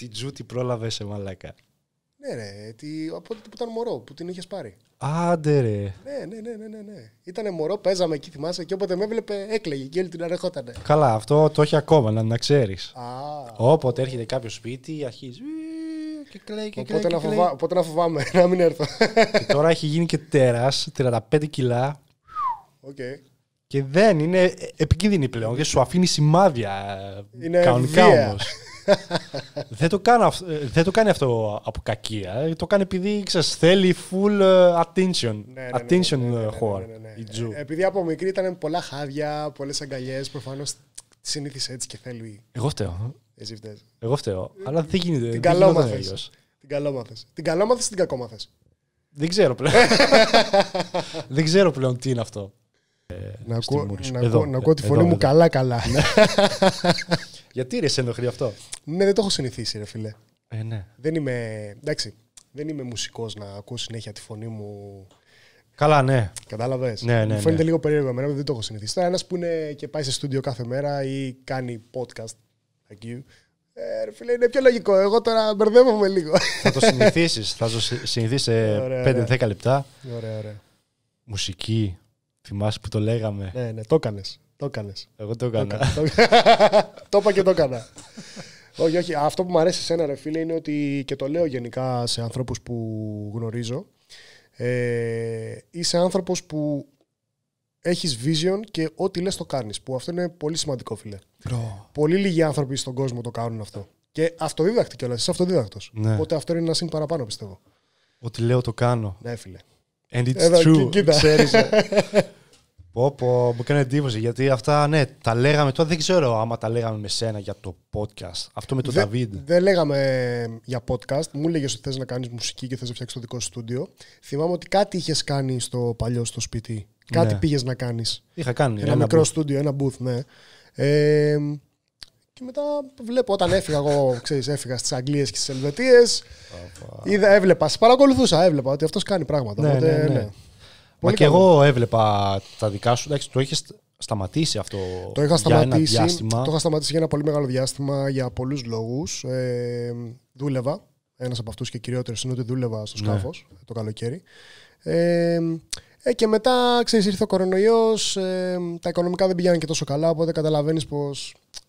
Τι τζου τι πρόλαβε σε μαλάκα. Ναι, ρε. Τι, από τότε που ήταν μωρό, που την είχες πάρει. Άντε ρε. Ναι, ναι, ναι, ναι. ναι, ναι. Ήταν μωρό, παίζαμε εκεί, θυμάσαι. Και όποτε με έβλεπε, έκλαιγε και όλη την αρεχότανε. Καλά, αυτό το έχει ακόμα, να, να ξέρεις. Όποτε έρχεται κάποιος σπίτι, αρχίζει. Και κλαίει και οπότε, κλαίει, να φοβά... οπότε να φοβάμαι να μην έρθω. Και τώρα έχει γίνει και τέρας, 35 κιλά. Okay. Και δεν είναι επικίνδυνη πλέον, γιατί σου αφήνει σημάδια. Είναι κανονικά όμως. δεν, το κάνει, δεν το κάνει αυτό από κακία. Ε, το κάνει επειδή ξέρεις, θέλει full ε, attention. Ναι, ναι, ναι, ναι, attention ναι. Επειδή από μικρή ήταν πολλά χάδια, πολλές αγκαλιές. Προφανώς συνήθισε έτσι και θέλει. Εγώ φταίω. Εσύ φταίς. Εγώ φταίω. Ε, Αλλά δεν γίνεται. Την καλόμαθε. Την καλόμαθες. Την καλόμαθες ή την κακόμαθες. Δεν ξέρω πλέον. δεν ξέρω πλέον τι είναι αυτό. Να να ακούω τη φωνή μου καλά-καλά. Γιατί ρε σε ενοχλεί αυτό. Ναι, δεν το έχω συνηθίσει, ρε φιλέ. Ε, ναι. Δεν είμαι. Εντάξει, δεν είμαι μουσικός να ακούω συνέχεια τη φωνή μου. Καλά, ναι. Κατάλαβες. Ναι, ναι, φαίνεται ναι. λίγο περίεργο εμένα, δεν το έχω συνηθίσει. Τώρα ένας που είναι και πάει σε στούντιο κάθε μέρα ή κάνει podcast. Thank you. Ε, ρε φίλε, είναι πιο λογικό. Εγώ τώρα μπερδεύομαι λίγο. Θα το συνηθίσεις. θα το συνηθίσει σε 5-10 λεπτά. Ωραία, ωραία. Μουσική. Θυμάσαι που το λέγαμε. Ναι, ναι, το έκανες. Το έκανες. Εγώ το έκανα. το είπα και το έκανα. όχι, όχι. Αυτό που μου αρέσει σε ένα ρε φίλε είναι ότι και το λέω γενικά σε ανθρώπους που γνωρίζω. Ε, είσαι άνθρωπος που έχεις vision και ό,τι λες το κάνεις. Που αυτό είναι πολύ σημαντικό, φίλε. Πολύ λίγοι άνθρωποι στον κόσμο το κάνουν αυτό. Και αυτοδίδακτη κιόλας. Είσαι αυτοδίδακτος. Ναι. Οπότε αυτό είναι ένα σύν παραπάνω, πιστεύω. Ό,τι λέω το κάνω. Ναι, φίλε. And it's Εδώ, true. Πω, πω, μου έκανε εντύπωση γιατί αυτά, ναι, τα λέγαμε τώρα. Δεν ξέρω άμα τα λέγαμε με σένα για το podcast. Αυτό με τον Δαβίδ. Δεν λέγαμε για podcast. Μου έλεγε ότι θες να κάνεις μουσική και θες να φτιάξεις το δικό σου στούντιο. Θυμάμαι ότι κάτι είχες κάνει στο παλιό στο σπίτι. Κάτι ναι. πήγες να κάνεις. Είχα κάνει. Ένα, μικρό στούντιο, ένα booth, ναι. Ε, και μετά βλέπω όταν έφυγα εγώ, ξέρεις, έφυγα στις Αγγλίες και στις Ελβετίες. Είδα, έβλεπα, παρακολουθούσα, έβλεπα ότι αυτός κάνει πράγματα. Ναι, οπότε, ναι. ναι. ναι. Μα και εγώ έβλεπα τα δικά σου. Εντάξει, το είχες σταματήσει αυτό το είχα σταματήσει, για ένα διάστημα. Το είχα σταματήσει για ένα πολύ μεγάλο διάστημα για πολλούς λόγους. Ε, δούλευα. Ένας από αυτούς και κυριότερος είναι ότι δούλευα στο σκάφο ναι. το καλοκαίρι. Ε, ε, και μετά, ξέρεις, ήρθε ο κορονοϊός. Ε, τα οικονομικά δεν πηγαίνουν και τόσο καλά. Οπότε καταλαβαίνεις πως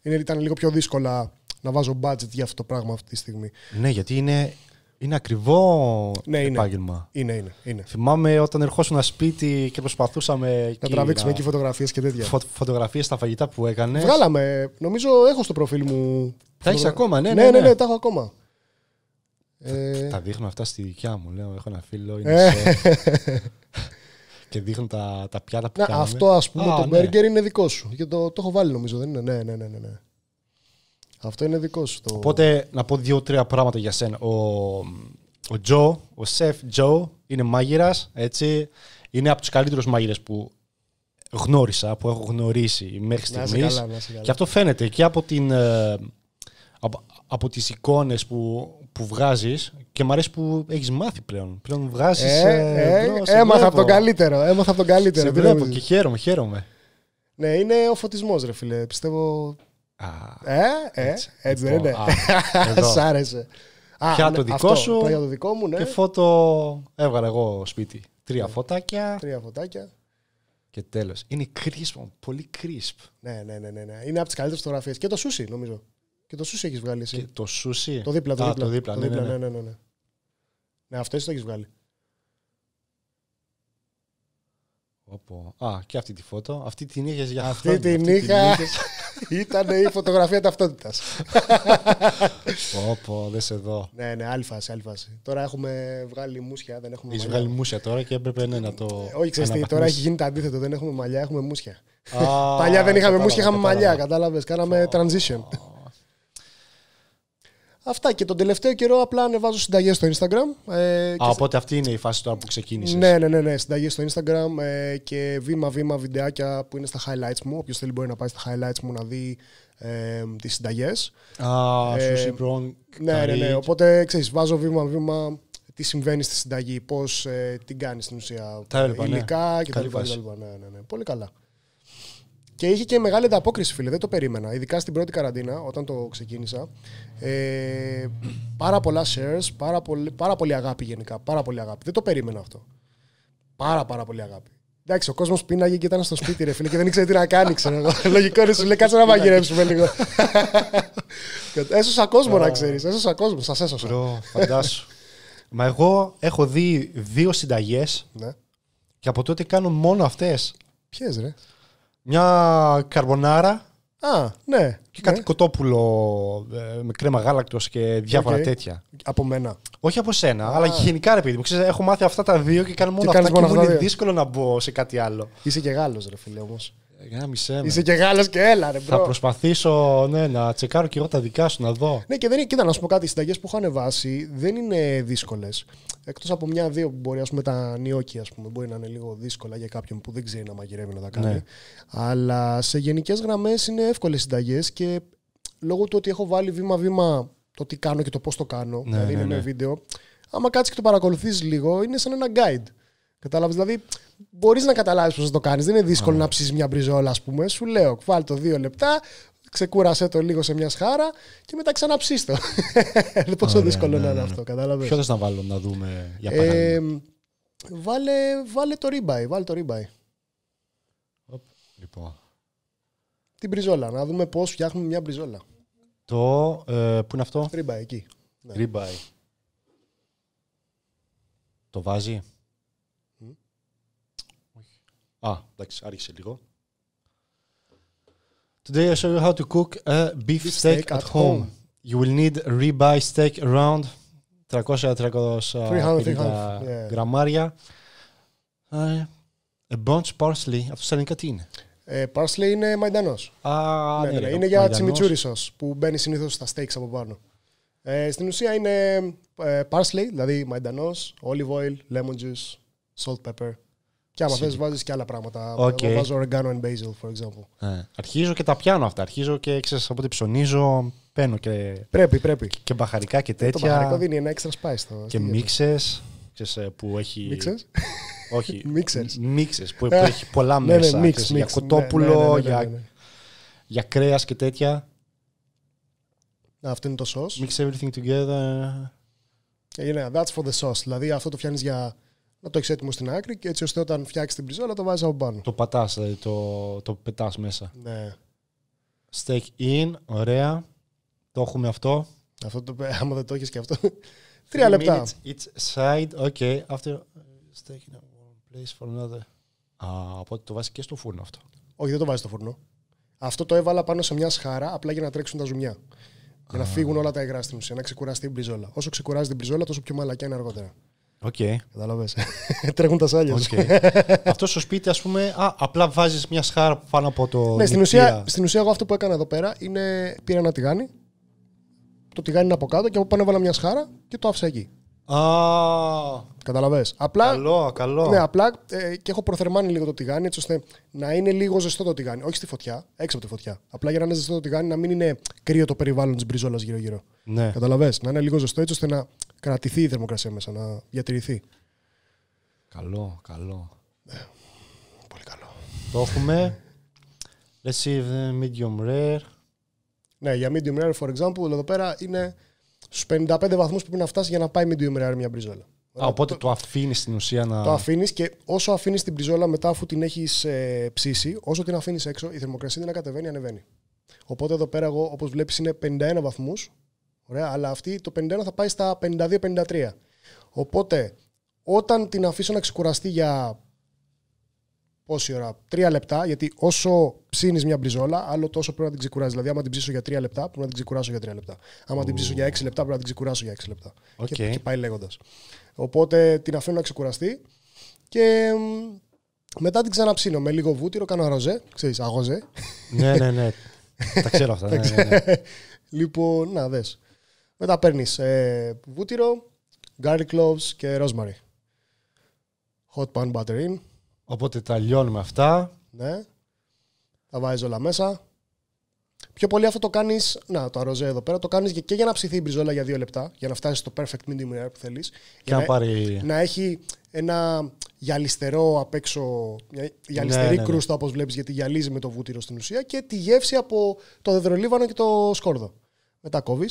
ήταν λίγο πιο δύσκολα να βάζω budget για αυτό το πράγμα αυτή τη στιγμή. Ναι, γιατί είναι είναι ακριβό ναι, επάγγελμα. Είναι, είναι, είναι. Θυμάμαι όταν ερχόσουν σπίτι και προσπαθούσαμε. Να τραβήξουμε να... εκεί φωτογραφίες και τέτοια. Φω, φωτογραφίες στα φαγητά που έκανε. Βγάλαμε. Νομίζω έχω στο προφίλ μου. Τα έχεις ακόμα, ναι, ναι ναι, ναι ναι, ναι, τα έχω ακόμα. Ε... Τα δείχνω αυτά στη δικιά μου. Λέω, έχω ένα φίλο. Είναι ε. και δείχνω τα, τα πιάτα που να, κάνουμε. Αυτό ας πούμε, α πούμε, το ναι. μπέργκερ είναι δικό σου. Και το, το έχω βάλει νομίζω, δεν είναι. Ναι, ναι, ναι. ναι. ναι. Αυτό είναι δικό σου το. Οπότε να πω δύο-τρία πράγματα για σένα. Ο, ο Τζο, ο σεφ Τζο, είναι μάγειρας. Έτσι. Είναι από τους καλύτερους μάγειρες που γνώρισα, που έχω γνωρίσει μέχρι στιγμή. Και αυτό φαίνεται και από, την, ε, από, τις εικόνες που, που βγάζεις και μου αρέσει που έχεις μάθει πλέον. Πλέον βγάζεις... Ε, ε, ε, έμαθα από τον καλύτερο. Έμαθα από τον καλύτερο. Σε βλέπω και χαίρομαι, χαίρομαι. Ναι, είναι ο φωτισμός ρε φίλε. Πιστεύω ε, ε, έτσι δεν είναι. Σ' άρεσε. Πια το δικό σου ναι. και φώτο έβγαλα εγώ σπίτι. Τρία ναι. φωτάκια. Τρία φωτάκια. Και τέλος. Είναι crisp, πολύ crisp. Ναι, ναι, ναι, ναι, ναι. Είναι από τις καλύτερες φωτογραφίες. Και το σούσι, νομίζω. Και το σούσι έχεις βγάλει εσύ. Και το σούσι. Το δίπλα, το δίπλα. Το ναι, ναι, ναι. ναι, αυτό το έχεις βγάλει. Οπό. Α, και αυτή τη φώτο. Αυτή την είχες για Αυτή την είχα. Ήταν η φωτογραφία ταυτότητας. Όπω, δε σε δω. Ναι, ναι, άλλη φάση, Τώρα έχουμε βγάλει μουσια. Δεν έχουμε Είσαι βγάλει μουσια τώρα και έπρεπε ναι, να το. Ε, όχι, τι, τώρα έχει γίνει το αντίθετο. Δεν έχουμε μαλλιά, έχουμε μουσια. Παλιά δεν είχαμε μουσια, είχαμε μαλλιά. Κατάλαβες, κάναμε transition. Αυτά και τον τελευταίο καιρό απλά ανεβάζω συνταγές στο Instagram. Ε, Α, οπότε αυτή είναι η φάση τώρα που ξεκίνησες. Ναι, ναι, ναι, ναι. Συνταγές στο Instagram ε, και βήμα-βήμα βιντεάκια που είναι στα highlights μου. Όποιος θέλει μπορεί να πάει στα highlights μου να δει ε, τις συνταγές. Α, ε, ναι, ναι, ναι, Οπότε ξέρεις, βάζω βήμα-βήμα τι συμβαίνει στη συνταγή, πώς ε, την κάνεις στην ουσία. Τα ναι. υλικά ναι. κτλ. Ναι, ναι, ναι. Πολύ καλά. Και είχε και μεγάλη ανταπόκριση, φίλε. Δεν το περίμενα. Ειδικά στην πρώτη καραντίνα, όταν το ξεκίνησα. Ε, πάρα πολλά shares, πάρα πολύ, πάρα πολύ αγάπη γενικά. Πάρα πολύ αγάπη. Δεν το περίμενα αυτό. Πάρα, πάρα πολύ αγάπη. Εντάξει, ο κόσμος πίναγε και ήταν στο σπίτι, ρε φίλε, και δεν ήξερε τι να κάνει. Ξέρω. Λογικό είναι, σου λέει, κάτσε να μαγειρέψουμε λίγο. έσωσα κόσμο, να ξέρεις. Έσωσα κόσμο, σας έσωσα. Ρο, φαντάσου. Μα εγώ έχω δει δύο συνταγές ναι. και από τότε κάνω μόνο αυτές. Ποιες, ρε. Μια καρμπονάρα. Α, ναι. Και κάτι ναι. κοτόπουλο ε, με κρέμα γάλακτος και διάφορα τέτοια. Από μένα. Όχι από σένα, αλλά γενικά ρε παιδί μου. έχω μάθει αυτά τα δύο και κάνω μόνο και αυτά, και μου είναι δύσκολο να μπω σε κάτι άλλο. Είσαι και Γάλλος, ρε φίλε όμως. Γάμισε ναι. Είσαι και Γάλλος και έλα, ρε μπρο. Θα προσπαθήσω ναι, να τσεκάρω και εγώ τα δικά σου να δω. Ναι, και δεν είναι. Κοίτα, να σου πω κάτι. Οι συνταγές που έχω ανεβάσει δεν είναι δύσκολες. Εκτός από μια-δύο που μπορεί, ας πούμε, τα νιόκι, ας πούμε, μπορεί να είναι λίγο δύσκολα για κάποιον που δεν ξέρει να μαγειρεύει να τα κάνει. Ναι. Αλλά σε γενικές γραμμές είναι εύκολες συνταγές και λόγω του ότι έχω βάλει βήμα-βήμα το τι κάνω και το πώς το κάνω, ναι, δηλαδή ναι, είναι ναι, βίντεο, άμα κάτσεις και το παρακολουθείς λίγο, είναι σαν ένα guide. Κατάλαβες. Δηλαδή, μπορείς να καταλάβεις πώς θα το κάνεις. Δεν είναι δύσκολο ναι. να ψήσεις μια μπριζόλα, ας πούμε. Σου λέω, βάλει το δύο λεπτά, ξεκούρασέ το λίγο σε μια σχάρα και μετά ξαναψήσει το. Ε, πόσο δύσκολο ναι, να είναι ναι, αυτό, κατάλαβε. Ποιο θα βάλω να δούμε για ε, παράδειγμα. βάλε, βάλε το ρίμπαϊ. Βάλε το ρίμπαϊ. Λοιπόν. Την μπριζόλα, να δούμε πώς φτιάχνουμε μια μπριζόλα. Το. Ε, πού είναι αυτό? Ρίμπαϊ, εκεί. Ρίμπαϊ. Το βάζει. ah, εντάξει, άρχισε λίγο. Today I show you how to cook a beef, steak, at, home. You will need ribeye steak around 300-350 γραμμάρια. Eh, a bunch parsley. Αυτό σαν parsley είναι μαϊντανός. Ah, ναι, ναι, ναι, ναι. sauce, για τσιμιτσούρι σως που μπαίνει συνήθως στα steaks από πάνω. Ε, parsley, δηλαδή μαϊντανός, olive oil, lemon juice, salt, pepper, Και άμα θες βάζεις και άλλα πράγματα. Okay. βάζω oregano and basil, for example. Ε, αρχίζω και τα πιάνω αυτά. Αρχίζω και ξέρετε, από ό,τι ψωνίζω. Παίρνω και. Πρέπει, πρέπει. Και, μπαχαρικά και ε, τέτοια. Το μπαχαρικό δίνει ένα extra spice. Το, και μίξε. Ε, που έχει. Μίξες. Όχι. Μίξες. που, που έχει πολλά ναι, ναι, μέσα. Ναι, ναι, ναι, για κοτόπουλο, ναι, για, για κρέας και τέτοια. Αυτό είναι το sauce. Mix everything together. yeah, ε, that's for the sauce. Δηλαδή αυτό το φτιάχνεις για να το έχεις έτοιμο στην άκρη και έτσι ώστε όταν φτιάξεις την πριζόλα το βάζεις από πάνω. Το πατάς, δηλαδή ε, το, το πετάς μέσα. Ναι. Steak in, ωραία. Το έχουμε αυτό. Αυτό το, άμα δεν το έχεις και αυτό. Τρία λεπτά. It's side, okay. After ε, staking in one place for another. Α, οπότε το βάζεις και στο φούρνο αυτό. Όχι, δεν το βάζεις στο φούρνο. Αυτό το έβαλα πάνω σε μια σχάρα απλά για να τρέξουν τα ζουμιά. Για να φύγουν όλα τα υγρά στην ουσία, να ξεκουραστεί η μπριζόλα. Όσο ξεκουράζει την μπριζόλα, τόσο πιο μαλακιά είναι αργότερα. Okay. Κατάλαβες. Τρέχουν τα σάλια. Okay. αυτός στο σπίτι, ας πούμε, α, απλά βάζεις μια σχάρα πάνω από το. Ναι, στην ουσία, εγώ αυτό που έκανα εδώ πέρα είναι πήρα ένα τηγάνι. Το τηγάνι είναι από κάτω και από πάνω έβαλα μια σχάρα και το άφησα εκεί. Α. Καταλαβέ. Καλό, καλό. Ναι, απλά ε, και έχω προθερμάνει λίγο το τηγάνι έτσι ώστε να είναι λίγο ζεστό το τηγάνι. Όχι στη φωτιά, έξω από τη φωτιά. Απλά για να είναι ζεστό το τηγάνι, να μην είναι κρύο το περιβάλλον της μπριζόλας γύρω-γύρω. Ναι. Καταλαβέ. Να είναι λίγο ζεστό έτσι ώστε να κρατηθεί η θερμοκρασία μέσα, να διατηρηθεί. Καλό, καλό. Ναι. πολύ καλό. Το έχουμε. Receive medium rare. Ναι, για medium rare, for example, εδώ πέρα είναι στους 55 βαθμούς που πρέπει να φτάσει για να πάει medium rare μια μπριζόλα. Α, οπότε το, το αφήνεις στην ουσία να. Το αφήνεις και όσο αφήνεις την μπριζόλα μετά, αφού την έχεις ε, ψήσει, όσο την αφήνεις έξω, η θερμοκρασία δεν ανακατεβαίνει, ανεβαίνει. Οπότε εδώ πέρα, εγώ όπως βλέπεις, είναι 51 βαθμούς Ωραία, αλλά αυτή το 51 θα πάει στα 52-53. Οπότε, όταν την αφήσω να ξεκουραστεί για πόση ώρα, τρία λεπτά, γιατί όσο ψήνεις μια μπριζόλα, άλλο τόσο πρέπει να την ξεκουράζεις. Δηλαδή, άμα την ψήσω για τρία λεπτά, πρέπει να την ξεκουράσω για τρία λεπτά. Άμα Ου. την ψήσω για έξι λεπτά, πρέπει να την ξεκουράσω για έξι λεπτά. Okay. Και, και, πάει λέγοντας. Οπότε την αφήνω να ξεκουραστεί και μετά την ξαναψύνω με λίγο βούτυρο, κάνω ροζέ. ξέρεις, αγόζε. ναι, ναι, ναι. Τα ξέρω αυτά. Ναι, ναι, ναι. λοιπόν, να δες. Μετά παίρνεις ε, βούτυρο, garlic cloves και rosemary. Hot pan butter in. Οπότε τα λιώνουμε αυτά. Ναι. Τα βάζεις όλα μέσα. Πιο πολύ αυτό το κάνεις. Να, το αροζέ εδώ πέρα. Το κάνεις και, για να ψηθεί η μπριζόλα για δύο λεπτά. Για να φτάσεις στο perfect medium που θέλεις. να, έχει ένα γυαλιστερό απ' έξω. Γυαλιστερή ναι, ναι, ναι. κρούστα όπως βλέπεις, γιατί γυαλίζει με το βούτυρο στην ουσία. Και τη γεύση από το δεδρολίβανο και το σκόρδο. Μετά κόβεις.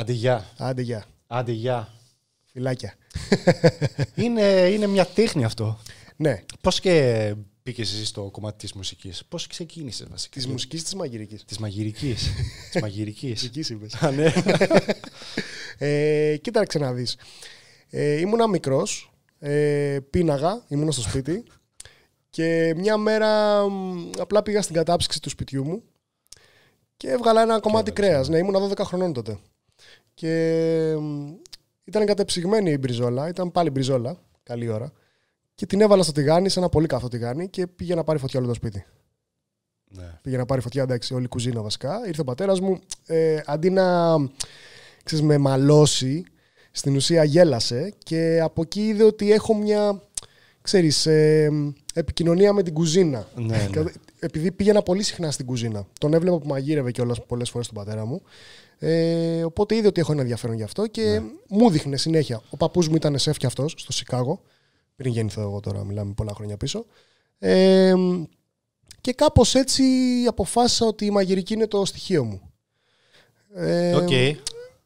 Άντε γεια. Άντε γεια. Άντε γεια. Φιλάκια. είναι, είναι μια τέχνη αυτό. Ναι. Πώς και μπήκες εσύ στο κομμάτι της μουσικής. Πώς ξεκίνησες βασικά. Της μουσικής της μαγειρικής. Της μαγειρικής. της μαγειρικής. Εκεί είπες. Α, ναι. ε, κοίταξε να δεις. Ε, ήμουνα μικρός. Ε, πίναγα. Ήμουνα στο σπίτι. και μια μέρα απλά πήγα στην κατάψυξη του σπιτιού μου και έβγαλα ένα κομμάτι κρέας. Ναι. ναι, ήμουνα 12 χρονών τότε. Και ήταν κατεψυγμένη η μπριζόλα, ήταν πάλι μπριζόλα, καλή ώρα. Και την έβαλα στο τηγάνι, σε ένα πολύ καθό τηγάνι και πήγε να πάρει φωτιά όλο το σπίτι. Ναι. Πήγε να πάρει φωτιά, εντάξει, όλη η κουζίνα βασικά. Ήρθε ο πατέρας μου, ε, αντί να ξέρεις, με μαλώσει, στην ουσία γέλασε και από εκεί είδε ότι έχω μια ξέρεις, ε, επικοινωνία με την κουζίνα. Ναι, ναι. Επειδή πήγαινα πολύ συχνά στην κουζίνα. Τον έβλεπα που μαγείρευε κιόλας πολλές φορές τον πατέρα μου. Ε, οπότε είδε ότι έχω ένα ενδιαφέρον γι' αυτό και ναι. μου δείχνε συνέχεια. Ο παππούς μου ήταν σεφ και αυτός στο Σικάγο. Πριν γεννηθώ εγώ τώρα, μιλάμε πολλά χρόνια πίσω. Ε, και κάπως έτσι αποφάσισα ότι η μαγειρική είναι το στοιχείο μου. Ε, okay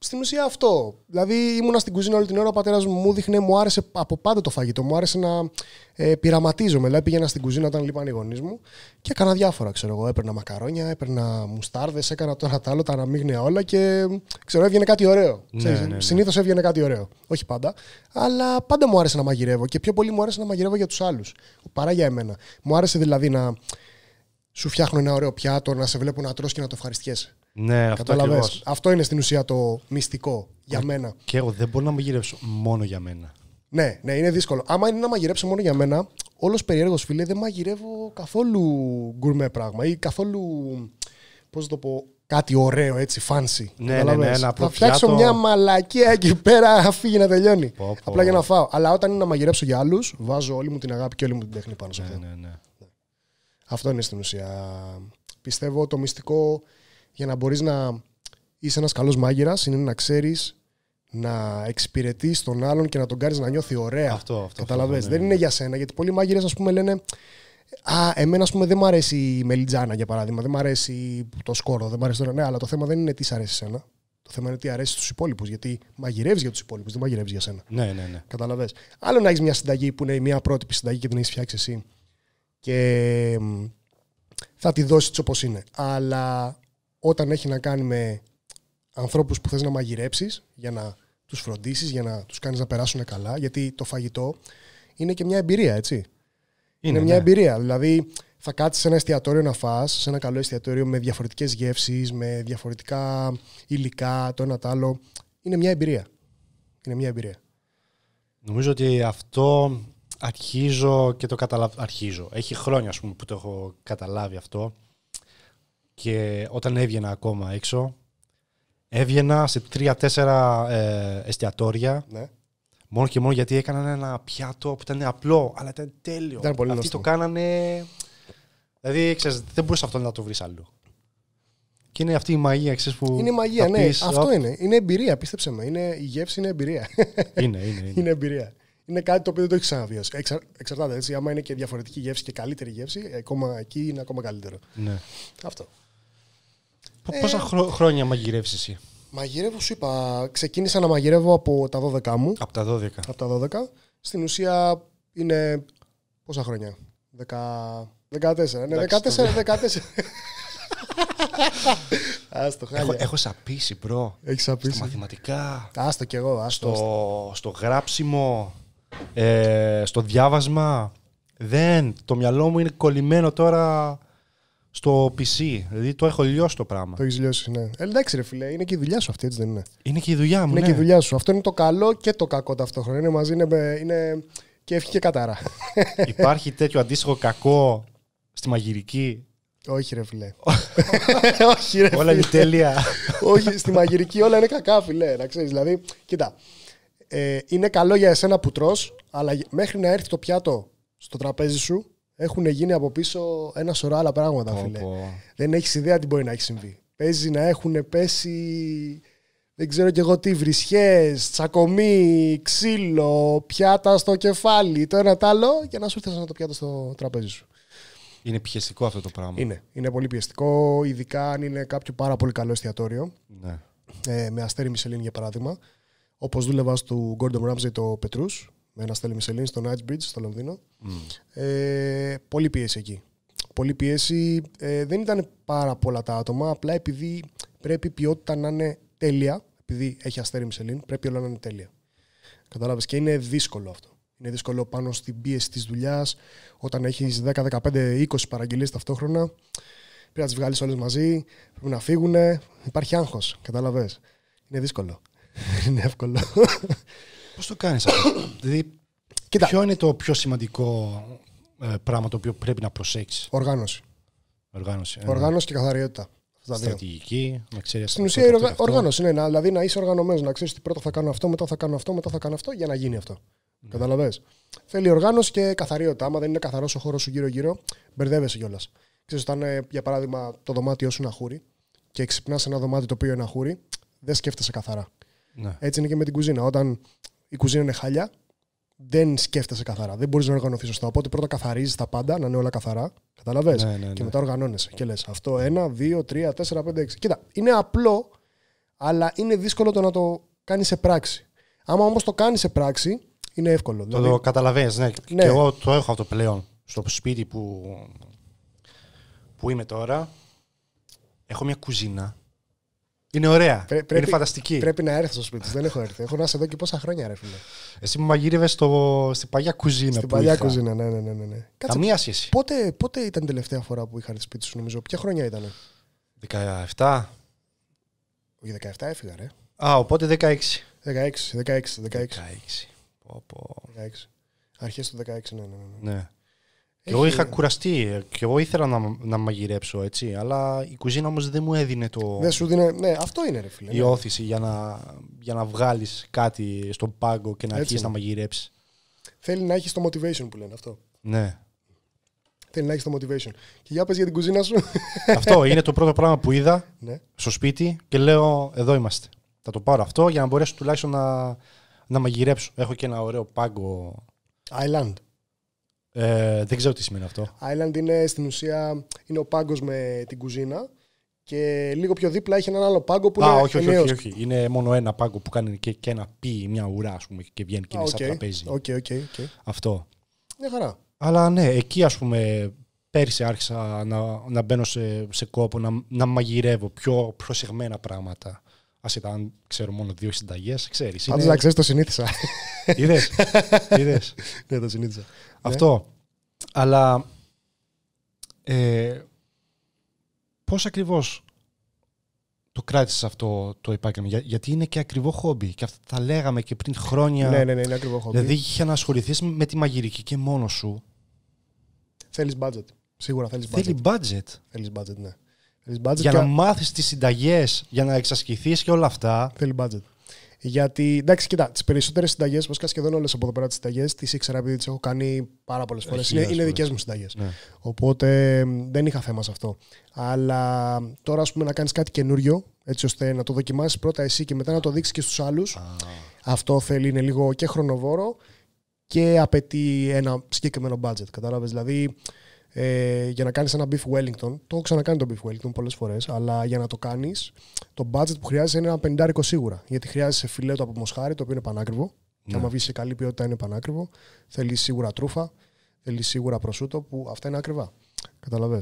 στην ουσία αυτό. Δηλαδή ήμουνα στην κουζίνα όλη την ώρα, ο πατέρας μου μου δείχνε, μου άρεσε από πάντα το φαγητό, μου άρεσε να ε, πειραματίζομαι. Δηλαδή πήγαινα στην κουζίνα όταν λείπαν οι γονείς μου και έκανα διάφορα. Ξέρω εγώ, έπαιρνα μακαρόνια, έπαιρνα μουστάρδες, έκανα τώρα τα άλλο, τα αναμίγνια όλα και ξέρω, έβγαινε κάτι ωραίο. Ναι, ναι, ναι. Συνήθως έβγαινε κάτι ωραίο. Όχι πάντα. Αλλά πάντα μου άρεσε να μαγειρεύω και πιο πολύ μου άρεσε να μαγειρεύω για τους άλλους παρά για εμένα. Μου άρεσε δηλαδή να σου φτιάχνω ένα ωραίο πιάτο, να σε βλέπω να τρως και να το ευχαριστιέσαι. Ναι, αυτό Αυτό είναι στην ουσία το μυστικό για ε, μένα. Και εγώ δεν μπορώ να μαγειρέψω μόνο για μένα. Ναι, ναι, είναι δύσκολο. Άμα είναι να μαγειρέψω μόνο για μένα, όλος περίεργος φίλε, δεν μαγειρεύω καθόλου γκουρμέ πράγμα ή καθόλου. Πώς το πω, κάτι ωραίο έτσι, fancy. Ναι, ναι, ναι, ένα Θα φτιάξω μια μαλακία εκεί πέρα, φύγει να τελειώνει. Απλά για να φάω. Αλλά όταν είναι να μαγειρέψω για άλλους, βάζω όλη μου την αγάπη και όλη μου την τέχνη πάνω σε ναι, αυτό. Ναι, ναι, ναι. Αυτό είναι στην ουσία. Πιστεύω το μυστικό για να μπορείς να είσαι ένας καλός μάγειρας είναι να ξέρεις να εξυπηρετείς τον άλλον και να τον κάνεις να νιώθει ωραία. Αυτό, αυτό. Ναι. Δεν είναι για σένα, γιατί πολλοί μάγειρες, ας πούμε, λένε Α, εμένα, ας πούμε, δεν μου αρέσει η μελιτζάνα, για παράδειγμα. Δεν μου αρέσει το σκόρο, δεν μου αρέσει το. Ναι, αλλά το θέμα δεν είναι τι αρέσει σένα. Το θέμα είναι τι αρέσει στους υπόλοιπους. Γιατί μαγειρεύεις για τους υπόλοιπους, δεν μαγειρεύεις για σένα. Ναι, ναι, ναι. Καταλαβέ. Άλλο να έχεις μια συνταγή που είναι μια πρότυπη συνταγή και την έχεις φτιάξει εσύ. Και θα τη δώσεις όπως είναι. Αλλά όταν έχει να κάνει με ανθρώπους που θες να μαγειρέψεις για να τους φροντίσεις, για να τους κάνεις να περάσουν καλά, γιατί το φαγητό είναι και μια εμπειρία, έτσι. Είναι, μια ναι. εμπειρία, δηλαδή θα κάτσεις σε ένα εστιατόριο να φας, σε ένα καλό εστιατόριο με διαφορετικές γεύσεις, με διαφορετικά υλικά, το ένα το άλλο. Είναι μια εμπειρία. Είναι μια εμπειρία. Νομίζω ότι αυτό αρχίζω και το καταλαβαίνω. Αρχίζω. Έχει χρόνια, που το έχω καταλάβει αυτό και όταν έβγαινα ακόμα έξω, έβγαινα σε τρία-τέσσερα ε, εστιατόρια. Ναι. Μόνο και μόνο γιατί έκαναν ένα πιάτο που ήταν απλό, αλλά ήταν τέλειο. Ήταν Αυτοί το κάνανε. Δηλαδή, ξέρεις, δεν μπορούσε αυτό να το βρεις αλλού. Και είναι αυτή η μαγεία, ξέρεις που. Είναι μαγεία, ναι. αυτό είναι. Είναι εμπειρία, πίστεψε με. Είναι, η γεύση είναι εμπειρία. Είναι, είναι. Είναι, είναι εμπειρία. Είναι κάτι το οποίο δεν το έχεις ξαναβιώσει. Εξαρτάται έτσι. Άμα είναι και διαφορετική γεύση και καλύτερη γεύση, ακόμα εκεί είναι ακόμα καλύτερο. Ναι. Αυτό. Πόσα ε, χρόνια μαγειρεύεις εσύ. Μαγειρεύω, σου είπα. Ξεκίνησα να μαγειρεύω από τα 12 μου. Από τα 12. Από τα 12. Στην ουσία είναι. Πόσα χρόνια. 14. Ναι, 14, 14. Άστο, Έχω, έχω σαπίσει, μπρο. Έχεις σαπίσει. Στα μαθηματικά. Άστο κι εγώ. Άστο, στο, στο γράψιμο. Ε, στο διάβασμα. Δεν. Το μυαλό μου είναι κολλημένο τώρα στο PC. Δηλαδή το έχω λιώσει το πράγμα. Το έχεις λιώσει, ναι. Ε, εντάξει, ρε φιλέ, είναι και η δουλειά σου αυτή, έτσι δεν είναι. Είναι και η δουλειά μου. Είναι ναι. και η ναι. δουλειά σου. Αυτό είναι το καλό και το κακό ταυτόχρονα. Είναι μαζί, είναι, είναι και ευχή και κατάρα. Υπάρχει τέτοιο αντίστοιχο κακό στη μαγειρική. Όχι, ρε φιλέ. Όχι, ρε φιλέ. Όλα είναι τέλεια. Όχι, στη μαγειρική όλα είναι κακά, φιλέ. Να ξέρεις, Δηλαδή, κοίτα. Ε, είναι καλό για εσένα που τρως, αλλά μέχρι να έρθει το πιάτο στο τραπέζι σου, έχουν γίνει από πίσω ένα σωρό άλλα πράγματα, φίλε. Δεν έχεις ιδέα τι μπορεί να έχει συμβεί. Παίζει να έχουν πέσει. Δεν ξέρω κι εγώ τι, βρισχές, τσακωμί, ξύλο, πιάτα στο κεφάλι, το ένα τ' άλλο, για να σου ήρθε να το πιάτο στο τραπέζι σου. Είναι πιεστικό αυτό το πράγμα. Είναι. Είναι πολύ πιεστικό, ειδικά αν είναι κάποιο πάρα πολύ καλό εστιατόριο. Ναι. Ε, με αστέρι Μισελίν για παράδειγμα. Όπως δούλευα στο Gordon Ramsay το Πετρού, με ένα στέλι Μισελίν στο Knightsbridge στο Λονδίνο. Mm. Ε, πολύ πίεση εκεί. Πολύ πίεση. Ε, δεν ήταν πάρα πολλά τα άτομα, απλά επειδή πρέπει η ποιότητα να είναι τέλεια, επειδή έχει αστέρι μισελίνη πρέπει όλα να είναι τέλεια. Κατάλαβες και είναι δύσκολο αυτό. Είναι δύσκολο πάνω στην πίεση της δουλειάς, όταν έχεις 10, 15, 20 παραγγελίες ταυτόχρονα. Πρέπει να τις βγάλεις όλες μαζί, πρέπει να φύγουν. Υπάρχει άγχος, κατάλαβες. Είναι δύσκολο. είναι εύκολο. Πώς το κάνεις αυτό. δηλαδή, Κοίτα. ποιο είναι το πιο σημαντικό ε, πράγμα το οποίο πρέπει να προσέξεις. Οργάνωση. Οργάνωση, ε, ναι. Οργάνωση και καθαριότητα. Στρατηγική, να ξέρεις Στην ουσία οργάνωση είναι. δηλαδή να είσαι οργανωμένος, να ξέρεις τι πρώτα θα κάνω αυτό, μετά θα κάνω αυτό, μετά θα κάνω αυτό για να γίνει αυτό. Ναι. Καταλαβέ. Θέλει οργάνωση και καθαριότητα. Άμα δεν είναι καθαρός ο χώρος σου γύρω-γύρω, μπερδεύεσαι κιόλας. Ξέρεις, όταν ε, για παράδειγμα το δωμάτιό σου είναι αχούρι και ξυπνάς ένα δωμάτιο το οποίο είναι αχούρι, δεν σκέφτεσαι καθαρά. Ναι. Έτσι είναι και με την κουζίνα. Όταν η κουζίνα είναι χάλια, δεν σκέφτεσαι καθαρά. Δεν μπορείς να οργανωθείς σωστά. Οπότε πρώτα καθαρίζεις τα πάντα, να είναι όλα καθαρά. Καταλαβέ. Ναι, ναι, και ναι. μετά οργανώνεσαι. Και λες αυτό, ένα, δύο, τρία, τέσσερα, πέντε, έξι. Κοίτα, είναι απλό, αλλά είναι δύσκολο το να το κάνεις σε πράξη. Άμα όμως το κάνεις σε πράξη, είναι εύκολο. Το δηλαδή... καταλαβαίνεις, ναι. ναι. Και εγώ το έχω αυτό πλέον. Στο σπίτι που, που είμαι τώρα, έχω μια κουζίνα είναι ωραία. Πρέ, πρέπει, είναι φανταστική. Πρέπει να έρθω στο σπίτι Δεν έχω έρθει. Έχω να είσαι εδώ και πόσα χρόνια, ρε φίλε. Εσύ μου μαγείρευες στην παλιά κουζίνα. Στην παλιά κουζίνα, ναι, ναι, ναι. ναι. ναι. Κάτσε, Καμία σχέση. Πότε, πότε ήταν τελευταία φορά που είχα έρθει σπίτι σου, νομίζω. Ποια χρόνια ήταν. 17. Όχι, 17 έφυγα, ρε. Α, οπότε 16. 16, 16, 16. 16. Πω, 16. Αρχές του 16, ναι, ναι, ναι. ναι. ναι. Και εγώ είχα κουραστεί και εγώ ήθελα να, να μαγειρέψω έτσι, αλλά η κουζίνα όμως δεν μου έδινε το. Δεν σου δίνε, ναι, αυτό είναι ρε φίλε. Η ναι. όθηση για να, για να βγάλεις κάτι στον πάγκο και να αρχίσεις να μαγειρέψεις. Θέλει να έχεις το motivation που λένε αυτό. Ναι. Θέλει να έχεις το motivation. Και για πες για την κουζίνα σου. Αυτό είναι το πρώτο πράγμα που είδα ναι. στο σπίτι και λέω: Εδώ είμαστε. Θα το πάρω αυτό για να μπορέσω τουλάχιστον να, να μαγειρέψω. Έχω και ένα ωραίο πάγκο. Island. Ε, δεν ξέρω τι σημαίνει αυτό. Island είναι στην ουσία είναι ο πάγκος με την κουζίνα. Και λίγο πιο δίπλα έχει έναν άλλο πάγκο που Α, είναι. όχι, όχι, όχι, όχι, Είναι μόνο ένα πάγκο που κάνει και, και ένα πι, μια ουρά, ας πούμε, και βγαίνει και είναι σαν τραπέζι. Οκ, οκ. okay. Αυτό. Μια χαρά. Αλλά ναι, εκεί ας πούμε πέρυσι άρχισα να, να μπαίνω σε, σε κόπο, να, να μαγειρεύω πιο προσεγμένα πράγματα. Α ήταν, ξέρω, μόνο δύο συνταγές, ξέρεις. Πάντω είναι... να ξέρεις, το συνήθισα. Είδες. ναι, το συνήθισα. Αυτό. Αλλά ε, πώς ακριβώς το κράτησες αυτό το επάγγελμα. Για, γιατί είναι και ακριβό χόμπι. Και αυτά τα λέγαμε και πριν χρόνια. Ναι, ναι, ναι, είναι ακριβό χόμπι. Δηλαδή είχε να ασχοληθεί με τη μαγειρική και μόνος σου. Θέλεις budget. Σίγουρα θέλεις budget. Θέλει budget. Θέλεις budget, ναι. Θέλεις budget για να μάθεις τις συνταγές, για να εξασκηθείς και όλα αυτά. Θέλει budget. Γιατί εντάξει, κοιτά, τις περισσότερες συνταγές, βασικά σχεδόν όλες από εδώ πέρα τις συνταγές, τις ήξερα επειδή τις έχω κάνει πάρα πολλές φορές. Είναι, είναι δικές μου συνταγές. Ναι. Οπότε δεν είχα θέμα σε αυτό. Αλλά τώρα, ας πούμε, να κάνεις κάτι καινούριο, έτσι ώστε να το δοκιμάσεις πρώτα εσύ και μετά να το δείξεις και στους άλλους. Αυτό θέλει, είναι λίγο και χρονοβόρο και απαιτεί ένα συγκεκριμένο budget. Κατάλαβες. Δηλαδή, ε, για να κάνεις ένα beef Wellington. Το έχω ξανακάνει το beef Wellington πολλές φορές, αλλά για να το κάνεις, το budget που χρειάζεσαι είναι ένα πεντάρικο σίγουρα. Γιατί χρειάζεσαι φιλέτο από μοσχάρι, το οποίο είναι πανάκριβο. Ναι. Και άμα βγεις σε καλή ποιότητα είναι πανάκριβο. Θέλεις σίγουρα τρούφα, θέλεις σίγουρα προσούτο, που αυτά είναι ακριβά. Καταλαβέ.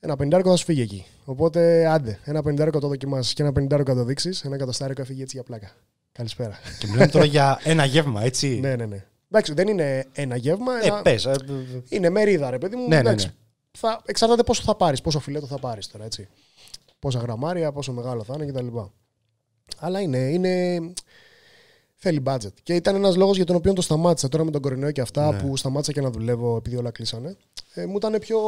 Ένα πεντάρικο θα σου φύγει εκεί. Οπότε άντε, ένα πεντάρικο το δοκιμάσει και ένα πεντάρικο το δείξεις, ένα καταστάρικο φύγει έτσι για πλάκα. Καλησπέρα. Και μιλάμε τώρα για ένα γεύμα, έτσι. ναι, ναι, ναι. Εντάξει, δεν είναι ένα γεύμα. Ε, ένα... Πες, ε, Είναι μερίδα, ρε παιδί μου. Ναι, ναι εντάξει, ναι, ναι. Εξαρτάται πόσο θα πάρεις, πόσο φιλέτο θα πάρεις τώρα, έτσι. Πόσα γραμμάρια, πόσο μεγάλο θα είναι κτλ. Αλλά είναι, είναι. Θέλει budget. Και ήταν ένας λόγος για τον οποίο το σταμάτησα τώρα με τον κορονοϊό και αυτά ναι. που σταμάτησα και να δουλεύω επειδή όλα κλείσανε. Ε, μου ήταν πιο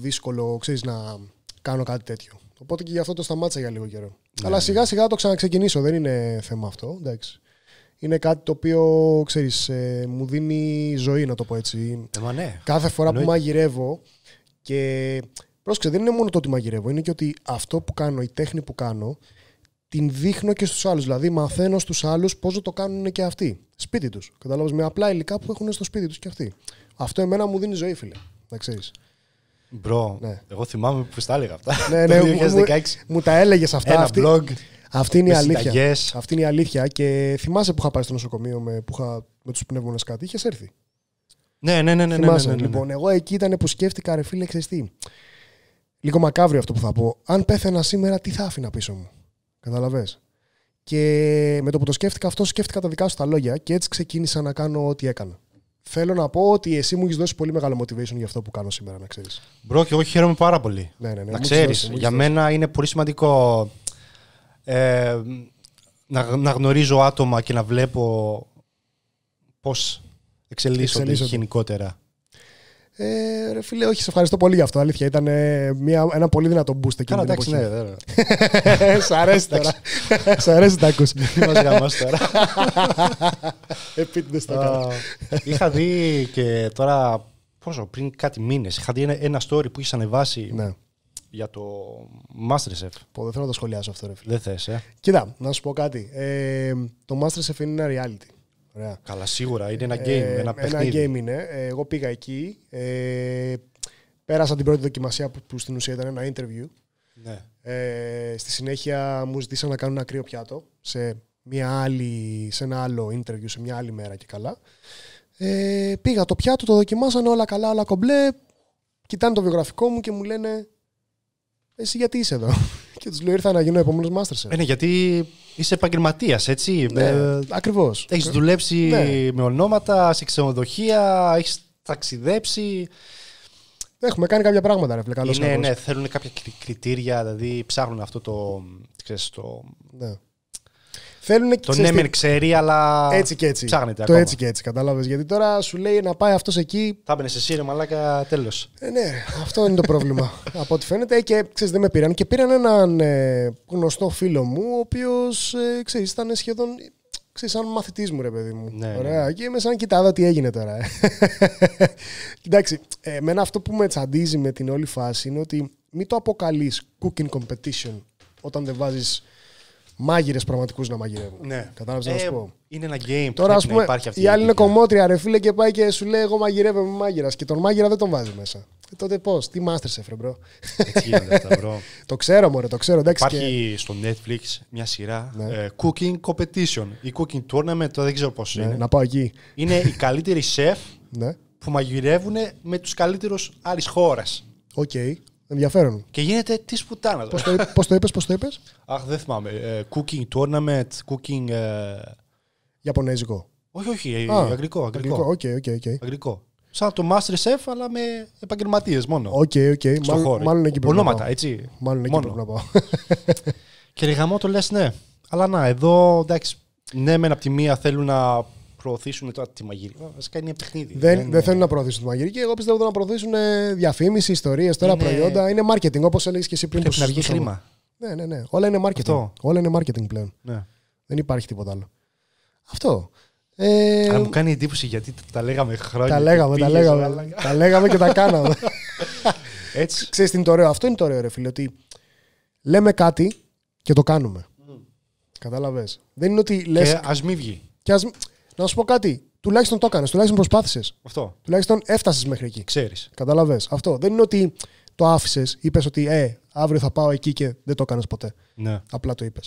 δύσκολο, ξέρεις, να κάνω κάτι τέτοιο. Οπότε και γι' αυτό το σταμάτησα για λίγο καιρό. Ναι, Αλλά ναι. σιγά σιγά το ξαναξεκινήσω. Δεν είναι θέμα αυτό. Εντάξει είναι κάτι το οποίο, ξέρεις, ε, μου δίνει ζωή, να το πω έτσι. Ε, ναι. Κάθε φορά που μαγειρεύω και... Πρόσεξε, δεν είναι μόνο το ότι μαγειρεύω, είναι και ότι αυτό που κάνω, η τέχνη που κάνω, την δείχνω και στους άλλους. Δηλαδή, μαθαίνω στους άλλους πώ το κάνουν και αυτοί. Σπίτι τους. Κατάλαβες με απλά υλικά που έχουν στο σπίτι τους και αυτοί. Αυτό εμένα μου δίνει ζωή, φίλε. Να ξέρεις. Μπρο, ναι. εγώ θυμάμαι που τα έλεγα αυτά. Ναι, ναι, το Μου, τα έλεγες αυτά. Ένα blog. Αυτή είναι, η αλήθεια. Αυτή είναι η αλήθεια. Και θυμάσαι που είχα πάει στο νοσοκομείο με, που είχα, με τους πνεύμονες κάτι, είχες έρθει. Ναι ναι ναι, ναι, ναι, ναι. ναι, θυμάσαι. ναι, ναι, λοιπόν, εγώ εκεί ήταν που σκέφτηκα, ρε φίλε, ξέρεις τι. Λίγο μακάβριο αυτό που θα πω. Αν πέθαινα σήμερα, τι θα άφηνα πίσω μου. Καταλαβέ. Και με το που το σκέφτηκα αυτό, σκέφτηκα τα δικά σου τα λόγια και έτσι ξεκίνησα να κάνω ό,τι έκανα. Θέλω να πω ότι εσύ μου έχεις δώσει πολύ μεγάλο motivation για αυτό που κάνω σήμερα, να ξέρεις. Μπρο, και εγώ χαίρομαι πάρα πολύ. Ναι, ναι, ναι, να ξέρει. Για μένα είναι πολύ σημαντικό ε, να, γνωρίζω άτομα και να βλέπω πώς εξελίσσονται, εξελίσσονται. γενικότερα. Ε, ρε φίλε, όχι, σε ευχαριστώ πολύ για αυτό. Αλήθεια, ήταν ε, μια, ένα πολύ δυνατό boost εκεί. Καλά, εντάξει, ναι, ναι, Σ' αρέσει τώρα. Σ' αρέσει τα ακούς. μας γαμάς τώρα. Επίτηδες το κάνω. Είχα δει και τώρα, πόσο, πριν κάτι μήνες, είχα δει ένα, ένα story που είχες ανεβάσει ναι για το Masterchef. Πω, δεν θέλω να το σχολιάσω αυτό, ρε φίλε. Δεν θες, ε? Κοίτα, να σου πω κάτι. Ε, το Masterchef είναι ένα reality. Ωραία. Καλά, σίγουρα. Είναι ένα ε, game, ε, ένα παιχνίδι. Ένα game είναι. Ε, εγώ πήγα εκεί. Ε, πέρασα την πρώτη δοκιμασία που, στην ουσία ήταν ένα interview. Ναι. Ε, στη συνέχεια μου ζητήσαν να κάνω ένα κρύο πιάτο σε, μια άλλη, σε ένα άλλο interview, σε μια άλλη μέρα και καλά. Ε, πήγα το πιάτο, το δοκιμάσανε όλα καλά, όλα κομπλέ. Κοιτάνε το βιογραφικό μου και μου λένε εσύ γιατί είσαι εδώ. Και τους λέω: Ήρθα να γίνω επόμενος μάστερ. Ε, ναι, γιατί είσαι επαγγελματίας, έτσι. Ναι, ε, Ακριβώς. Έχεις ε, δουλέψει ναι. με ονόματα, σε ξενοδοχεία, έχεις ταξιδέψει. Έχουμε κάνει κάποια πράγματα, ρε φίλε. Ναι, ναι, θέλουν κάποια κριτήρια, δηλαδή ψάχνουν αυτό το. Ξέρεις, το... Ναι. Θέλουν και Τον Έμερ ξέρει, αλλά. Έτσι και έτσι. Το έτσι και έτσι, κατάλαβες. Γιατί τώρα σου λέει να πάει αυτός εκεί. Θα μπαινε σε ρε μαλάκα, τέλος. Ε, ναι, αυτό είναι το πρόβλημα. Από ό,τι φαίνεται. Ε, και ξέρεις, δεν με πήραν. Και πήραν έναν ε, γνωστό φίλο μου, ο οποίος ε, ήταν σχεδόν. Ξέρεις, σαν μαθητής μου, ρε παιδί μου. Ναι, ναι. Ωραία. Ναι. Και είμαι σαν κοιτάδα τι έγινε τώρα. Ε. Κοιτάξτε, ε, εμένα αυτό που με τσαντίζει με την όλη φάση είναι ότι μην το αποκαλείς cooking competition όταν δεν βάζεις μάγειρες πραγματικούς να μαγειρεύουν. Ναι. Κατάλαβες να ε, σου πω. Είναι ένα game Τώρα, που υπάρχει αυτή η άλλη είναι κομμότρια, ρε φίλε, και πάει και σου λέει: Εγώ μαγειρεύω με μάγειρας. Και τον μάγειρα δεν τον βάζει μέσα. Ε, τότε πώς, τι μάστερσε, σε μπρο. Έτσι γίνεται αυτά, το ξέρω, μωρέ, το ξέρω. Εντάξει, υπάρχει και... στο Netflix μια σειρά ναι. ε, Cooking Competition ή Cooking Tournament, το δεν ξέρω πώς ναι, είναι. Να πάω εκεί. Είναι οι καλύτεροι σεφ ναι. που μαγειρεύουν με τους καλύτερους άλλης χώρας. Okay. Ενδιαφέρον. Και γίνεται τη πουτάνα. Πώς το, είπες, πώς το είπες. Αχ, δεν θυμάμαι. Ε, cooking tournament, cooking. Ε, Ιαπωνέζικο. Όχι, όχι. Ε, Α, αγγλικό. Αγγλικό. Okay, αγγλικό. Σαν το Master Chef, αλλά με επαγγελματίες μόνο. Οκ, οκ. Μάλλον, μάλλον εκεί πρέπει Ονόματα, έτσι. Μάλλον εκεί πρέπει να πάω. και ρηγαμό το λες, ναι. Αλλά να, εδώ εντάξει. Ναι, μεν από τη μία θέλουν να προωθήσουν τώρα τη μαγειρική. Βασικά είναι παιχνίδι. Δεν, δεν, δεν θέλουν να προωθήσουν τη μαγειρική. Εγώ πιστεύω ότι να προωθήσουν ε, διαφήμιση, ιστορίες, τώρα είναι... προϊόντα. Είναι marketing, όπως έλεγες και εσύ πριν. Πρέπει να βγει χρήμα. Ναι, ναι, ναι. Όλα είναι marketing. Αυτό. Όλα είναι marketing πλέον. Ναι. Δεν υπάρχει τίποτα άλλο. Αυτό. Ε, Αλλά μου κάνει εντύπωση γιατί τα λέγαμε χρόνια. Τα λέγαμε, τα λέγαμε. τα λέγαμε και τα κάναμε. Έτσι. Ξέρεις είναι το ωραίο. Αυτό είναι το ωραίο, ρε φίλε. Ότι λέμε κάτι και το κάνουμε. Mm. Κατάλαβες. Δεν είναι ότι λες. ας μην βγει. Και ας... Να σου πω κάτι. Τουλάχιστον το έκανες, τουλάχιστον προσπάθησες. Αυτό. Τουλάχιστον έφτασες μέχρι εκεί. Ξέρεις. Κατάλαβε. Αυτό. Δεν είναι ότι το άφησες, είπες ότι ε, αύριο θα πάω εκεί και δεν το έκανες ποτέ. Ναι. Απλά το είπες.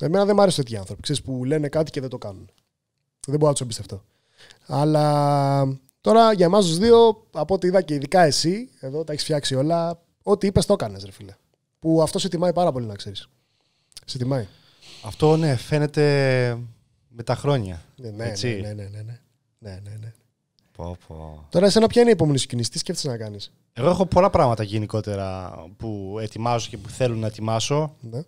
Εμένα δεν μ' αρέσουν τέτοιοι άνθρωποι. Ξέρεις που λένε κάτι και δεν το κάνουν. Δεν μπορώ να τους εμπιστευτώ. Αλλά τώρα για εμάς τους δύο, από ό,τι είδα και ειδικά εσύ, εδώ τα έχεις φτιάξει όλα. Ό,τι είπες, το έκανες, ρε φίλε. Που αυτό σε τιμάει πάρα πολύ, να ξέρεις. Σε τιμάει. Αυτό ναι, φαίνεται με τα χρόνια. Ναι, ναι, έτσι. ναι, ναι, ναι, ναι, ναι, ναι, ναι. Πω, πω. Τώρα εσένα ποια είναι η επόμενη σκηνή, τι σκέφτεσαι να κάνεις. Εγώ έχω πολλά πράγματα γενικότερα που ετοιμάζω και που θέλω να ετοιμάσω. Ναι.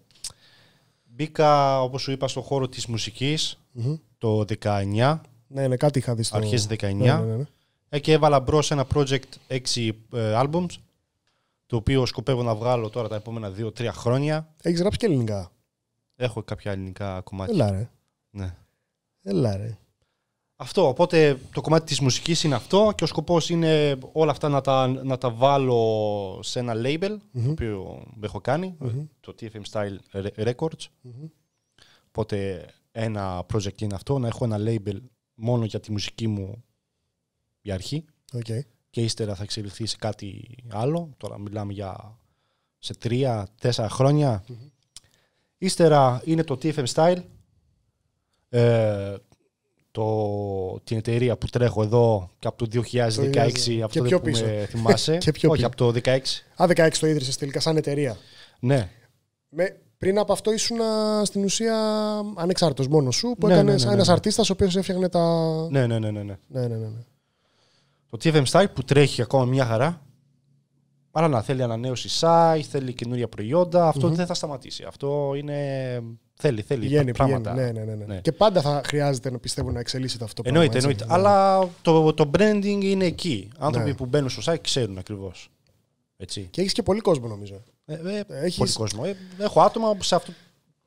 Μπήκα, όπως σου είπα, στον χώρο της μουσικής mm-hmm. το 19. Ναι, ναι, κάτι είχα δει στο... Αρχές 19. Ναι, ναι, ναι, ναι. Ε, και έβαλα μπρος ένα project 6 ε, albums, το οποίο σκοπεύω να βγάλω τώρα τα επόμενα 2-3 χρόνια. Έχεις γράψει και ελληνικά. Έχω κάποια ελληνικά κομμάτια. Έλα ρε. Ναι. Έλα ρε. Αυτό, οπότε το κομμάτι της μουσικής είναι αυτό και ο σκοπός είναι όλα αυτά να τα, να τα βάλω σε ένα label mm-hmm. το οποίο έχω το TFM Style Records. mm Οπότε ένα project είναι αυτό, να έχω ένα label μόνο για τη μουσική μου για αρχή okay. και ύστερα θα εξελιχθεί σε κάτι άλλο. Τώρα μιλάμε για σε τρία, τέσσερα χρόνια. Ύστερα είναι το TFM Style ε, το, την εταιρεία που τρέχω εδώ και από το 2016, αυτό ναι. και που με θυμάσαι. και πιο Όχι, από το 2016. Α, 16 το ίδρυσες τελικά σαν εταιρεία. Ναι. Με, πριν από αυτό ήσουν στην ουσία ανεξάρτητος μόνος σου, που ήταν ναι, ένα ναι, ναι, ένας αρτίστας ο οποίος έφτιαχνε τα... Ναι, ναι, ναι. ναι, ναι. ναι, ναι, ναι. Το TFM Style που τρέχει ακόμα μια χαρά, παρά να θέλει ανανέωση site, θέλει καινούρια προϊόντα, δεν θα σταματήσει. Αυτό είναι Θέλει, θέλει πηγαίνει, πράγματα. Πηγαίνει, ναι, ναι, ναι, ναι, Και πάντα θα χρειάζεται να πιστεύω να εξελίσσεται αυτό το πράγμα. Εννοείται, εννοείται. Αλλά το, το branding είναι εκεί. Άνθρωποι που μπαίνουν στο site ξέρουν ακριβώς. Και έχεις και πολύ κόσμο νομίζω. Ε, ε, έχεις... Πολύ κόσμο. Ε, έχω άτομα που σε αυτό.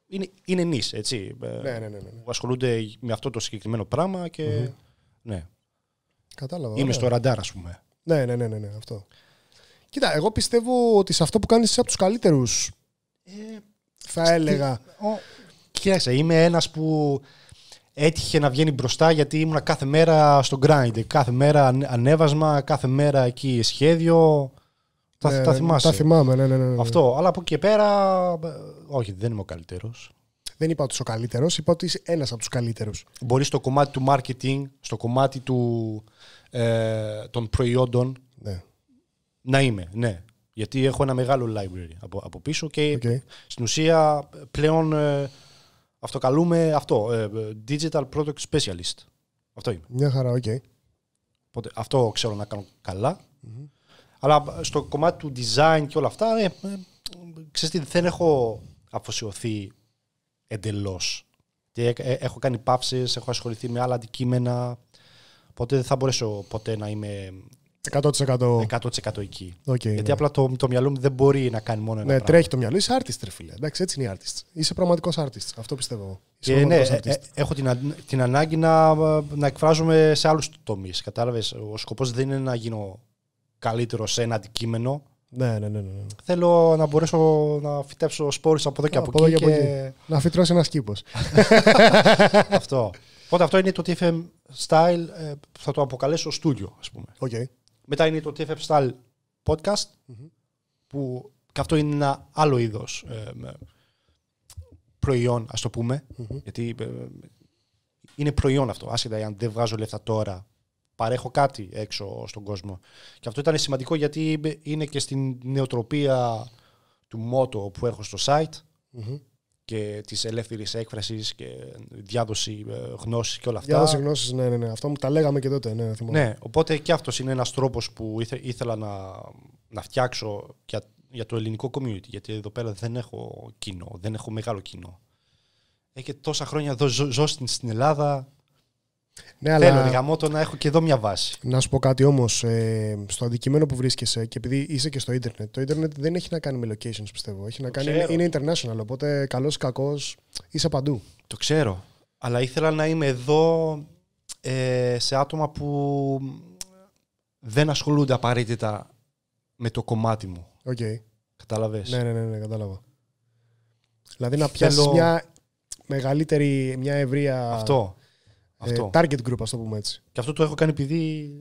Είναι, είναι νης, έτσι. Ναι, ναι, ναι, ναι. Που ασχολούνται με αυτό το συγκεκριμένο πράγμα και. Mm-hmm. Ναι. Κατάλαβα. Είμαι στο ραντάρ, ας πούμε. Ναι, ναι, ναι, ναι, ναι, αυτό. Κοίτα, εγώ πιστεύω ότι σε αυτό που κάνεις είσαι από τους καλύτερους. Ε, θα έλεγα. ο είμαι ένας που έτυχε να βγαίνει μπροστά γιατί ήμουν κάθε μέρα στο grind. Κάθε μέρα ανέβασμα, κάθε μέρα εκεί σχέδιο. τα, ναι, τα ναι, ναι, θυμάσαι. Τα θυμάμαι, ναι, ναι, ναι, Αυτό. Αλλά από εκεί και πέρα, όχι, δεν είμαι ο καλύτερος. Δεν είπα ότι είσαι ο καλύτερος, είπα ότι είσαι ένας από τους καλύτερους. Μπορείς στο κομμάτι του marketing, στο κομμάτι του, ε, των προϊόντων. Ναι. Να είμαι, ναι. Γιατί έχω ένα μεγάλο library από, από πίσω και okay. στην ουσία πλέον ε, αυτοκαλούμε αυτό. Ε, digital Product Specialist. Αυτό είμαι. Μια χαρά, οκ. Okay. αυτό ξέρω να κάνω Αλλά στο κομμάτι του design και όλα αυτά, ε, ε ξέρεις τι, δεν έχω αφοσιωθεί εντελώς. Ε, έχω κάνει πάυσεις, έχω ασχοληθεί με άλλα αντικείμενα, οπότε δεν θα μπορέσω ποτέ να είμαι 100%. 100% εκεί. Okay, Γιατί ναι. απλά το, το μυαλό μου δεν μπορεί να κάνει μόνο ένα. Ναι, πράγμα. τρέχει το μυαλό. Είσαι artist, ρε φίλε. Εντάξει, έτσι είναι η artist. Είσαι πραγματικός artist. Αυτό πιστεύω Είσαι ε, Και ναι, ε, ε, έχω την, την ανάγκη να, να εκφράζομαι σε άλλους τομείς. Κατάλαβες. Ο σκοπός δεν είναι να γίνω καλύτερο σε ένα αντικείμενο. Ναι, ναι, ναι, ναι. ναι. Θέλω να μπορέσω να φυτέψω σπόρους από εδώ και από, εκεί. Και... Να φυτρώσει ένας κήπος. αυτό. Οπότε αυτό είναι το TFM style θα το αποκαλέσω στούντιο, ας πούμε. Okay. Μετά είναι το TFF Style Podcast, που και αυτό είναι ένα άλλο είδος ε, προϊόν, ας το πουμε Γιατί ε, είναι προϊόν αυτό. Άσχετα, αν δεν βγάζω λεφτά τώρα, παρέχω κάτι έξω στον κόσμο. Και αυτό ήταν σημαντικό γιατί ε, είναι και στην νεοτροπία του μότο που έχω στο site και της ελεύθερης έκφρασης και διάδοση ε, γνώσης και όλα αυτά. Διάδοση γνώσης, ναι, ναι, ναι. Αυτό μου τα λέγαμε και τότε. Ναι, ναι οπότε και αυτός είναι ένας τρόπος που ήθελα να, φτιάξω για, το ελληνικό community. Γιατί εδώ πέρα δεν έχω κοινό, δεν έχω μεγάλο κοινό. Έχετε τόσα χρόνια εδώ ζω, στην Ελλάδα, ναι, Θέλω αλλά... γαμώ το να έχω και εδώ μια βάση. Να σου πω κάτι όμως. Ε, στο αντικείμενο που βρίσκεσαι και επειδή είσαι και στο ίντερνετ, το ίντερνετ δεν έχει να κάνει με locations πιστεύω. Έχει να κάνει, είναι international, οπότε καλός ή κακός είσαι παντού. Το ξέρω. Αλλά ήθελα να είμαι εδώ ε, σε άτομα που δεν ασχολούνται απαραίτητα με το κομμάτι μου. Οκ. Okay. Κατάλαβες. Ναι, ναι, ναι, ναι, κατάλαβα. Δηλαδή να πιάσει Θέλω... μια μεγαλύτερη, μια ευρεία... Αυτό. Ε, αυτό. target group, ας το πούμε έτσι. Και αυτό το έχω κάνει επειδή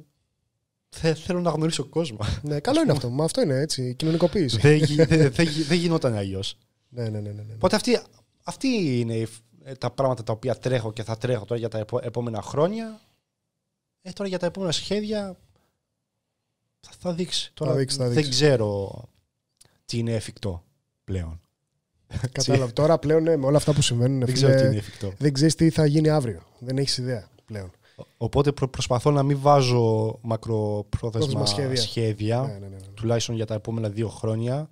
Θε, θέλω να γνωρίσω κόσμο. Ναι, καλό είναι αυτό. Μα αυτό είναι έτσι. Κοινωνικοποίηση. Δεν δε, δε, δε γινόταν αλλιώς. Ναι, ναι, ναι, ναι, ναι. Οπότε αυτή, αυτή είναι ε, τα πράγματα τα οποία τρέχω και θα τρέχω τώρα για τα επόμενα χρόνια. Ε, τώρα για τα επόμενα σχέδια θα, θα δείξει. Τώρα δεν ξέρω τι είναι εφικτό πλέον. Κατάλαβα. τώρα πλέον ναι, με όλα αυτά που συμβαίνουν. Δεν ξέρω τι είναι εφικτό. Δεν ξέρεις τι θα γίνει αύριο. Δεν έχεις ιδέα πλέον. Οπότε προσπαθώ να μην βάζω μακροπρόθεσμα σχέδια, σχέδια ναι, ναι, ναι, ναι, τουλάχιστον για τα επόμενα δύο χρόνια.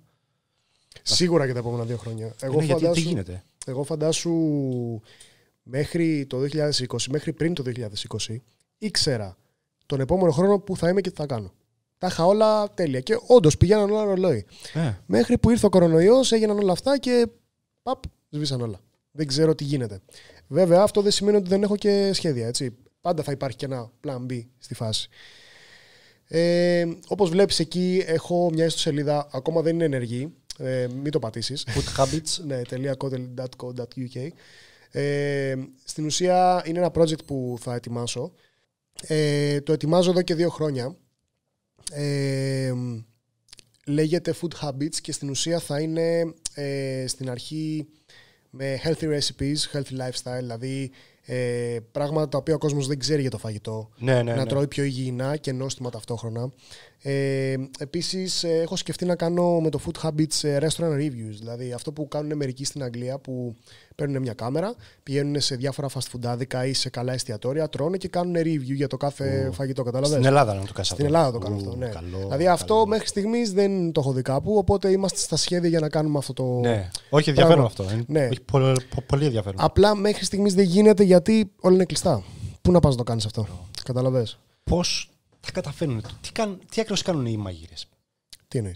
Σίγουρα για τα επόμενα δύο χρόνια. Εγώ φαντάσου, γιατί, τι γίνεται. Εγώ φαντάσου μέχρι το 2020, μέχρι πριν το 2020, ήξερα τον επόμενο χρόνο που θα είμαι και τι θα κάνω. Τα είχα όλα τέλεια. Και όντως πηγαίναν όλα ρολόι. Ε. Μέχρι που ήρθε ο κορονοϊός, έγιναν όλα αυτά και παπ, σβήσαν όλα. Δεν ξέρω τι γίνεται. Βέβαια, αυτό δεν σημαίνει ότι δεν έχω και σχέδια. Έτσι. Πάντα θα υπάρχει και ένα plan B στη φάση. Ε, Όπως βλέπεις, εκεί έχω μια ιστοσελίδα, ακόμα δεν είναι ενεργή. Ε, μην το πατήσεις. foodhabits.co.uk ναι, Ε, στην ουσία είναι ένα project που θα ετοιμάσω. Ε, το ετοιμάζω εδώ και δύο χρόνια. Ε, λέγεται Food Habits και στην ουσία θα είναι ε, στην αρχή με healthy recipes, healthy lifestyle, δηλαδή ε, πράγματα τα οποία ο κόσμος δεν ξέρει για το φαγητό. Ναι, ναι, να ναι. τρώει πιο υγιεινά και νόστιμα ταυτόχρονα. Ε, Επίσης, ε, έχω σκεφτεί να κάνω με το Food Habits ε, restaurant reviews. Δηλαδή, αυτό που κάνουν μερικοί στην Αγγλία που παίρνουν μια κάμερα, πηγαίνουν σε διάφορα fast food ή σε καλά εστιατόρια, τρώνε και κάνουν review για το κάθε φαγητό. Κατάλαβες. Στην Ελλάδα να το κάνω αυτό. Στην Ελλάδα το κάνω αυτό. Ναι. δηλαδή, αυτό μέχρι στιγμής δεν το έχω δει κάπου, οπότε είμαστε στα σχέδια για να κάνουμε αυτό το. Ναι. Όχι ενδιαφέρον αυτό. Ναι. πολύ, πολύ ενδιαφέρον. Απλά μέχρι στιγμής δεν γίνεται γιατί όλα είναι κλειστά. Πού να πας να το κάνεις αυτό. Καταλαβέ. Πώς τα καταφέρνουν. Τι, καν, τι ακριβώς κάνουν οι μαγείρες. Τι εννοείς.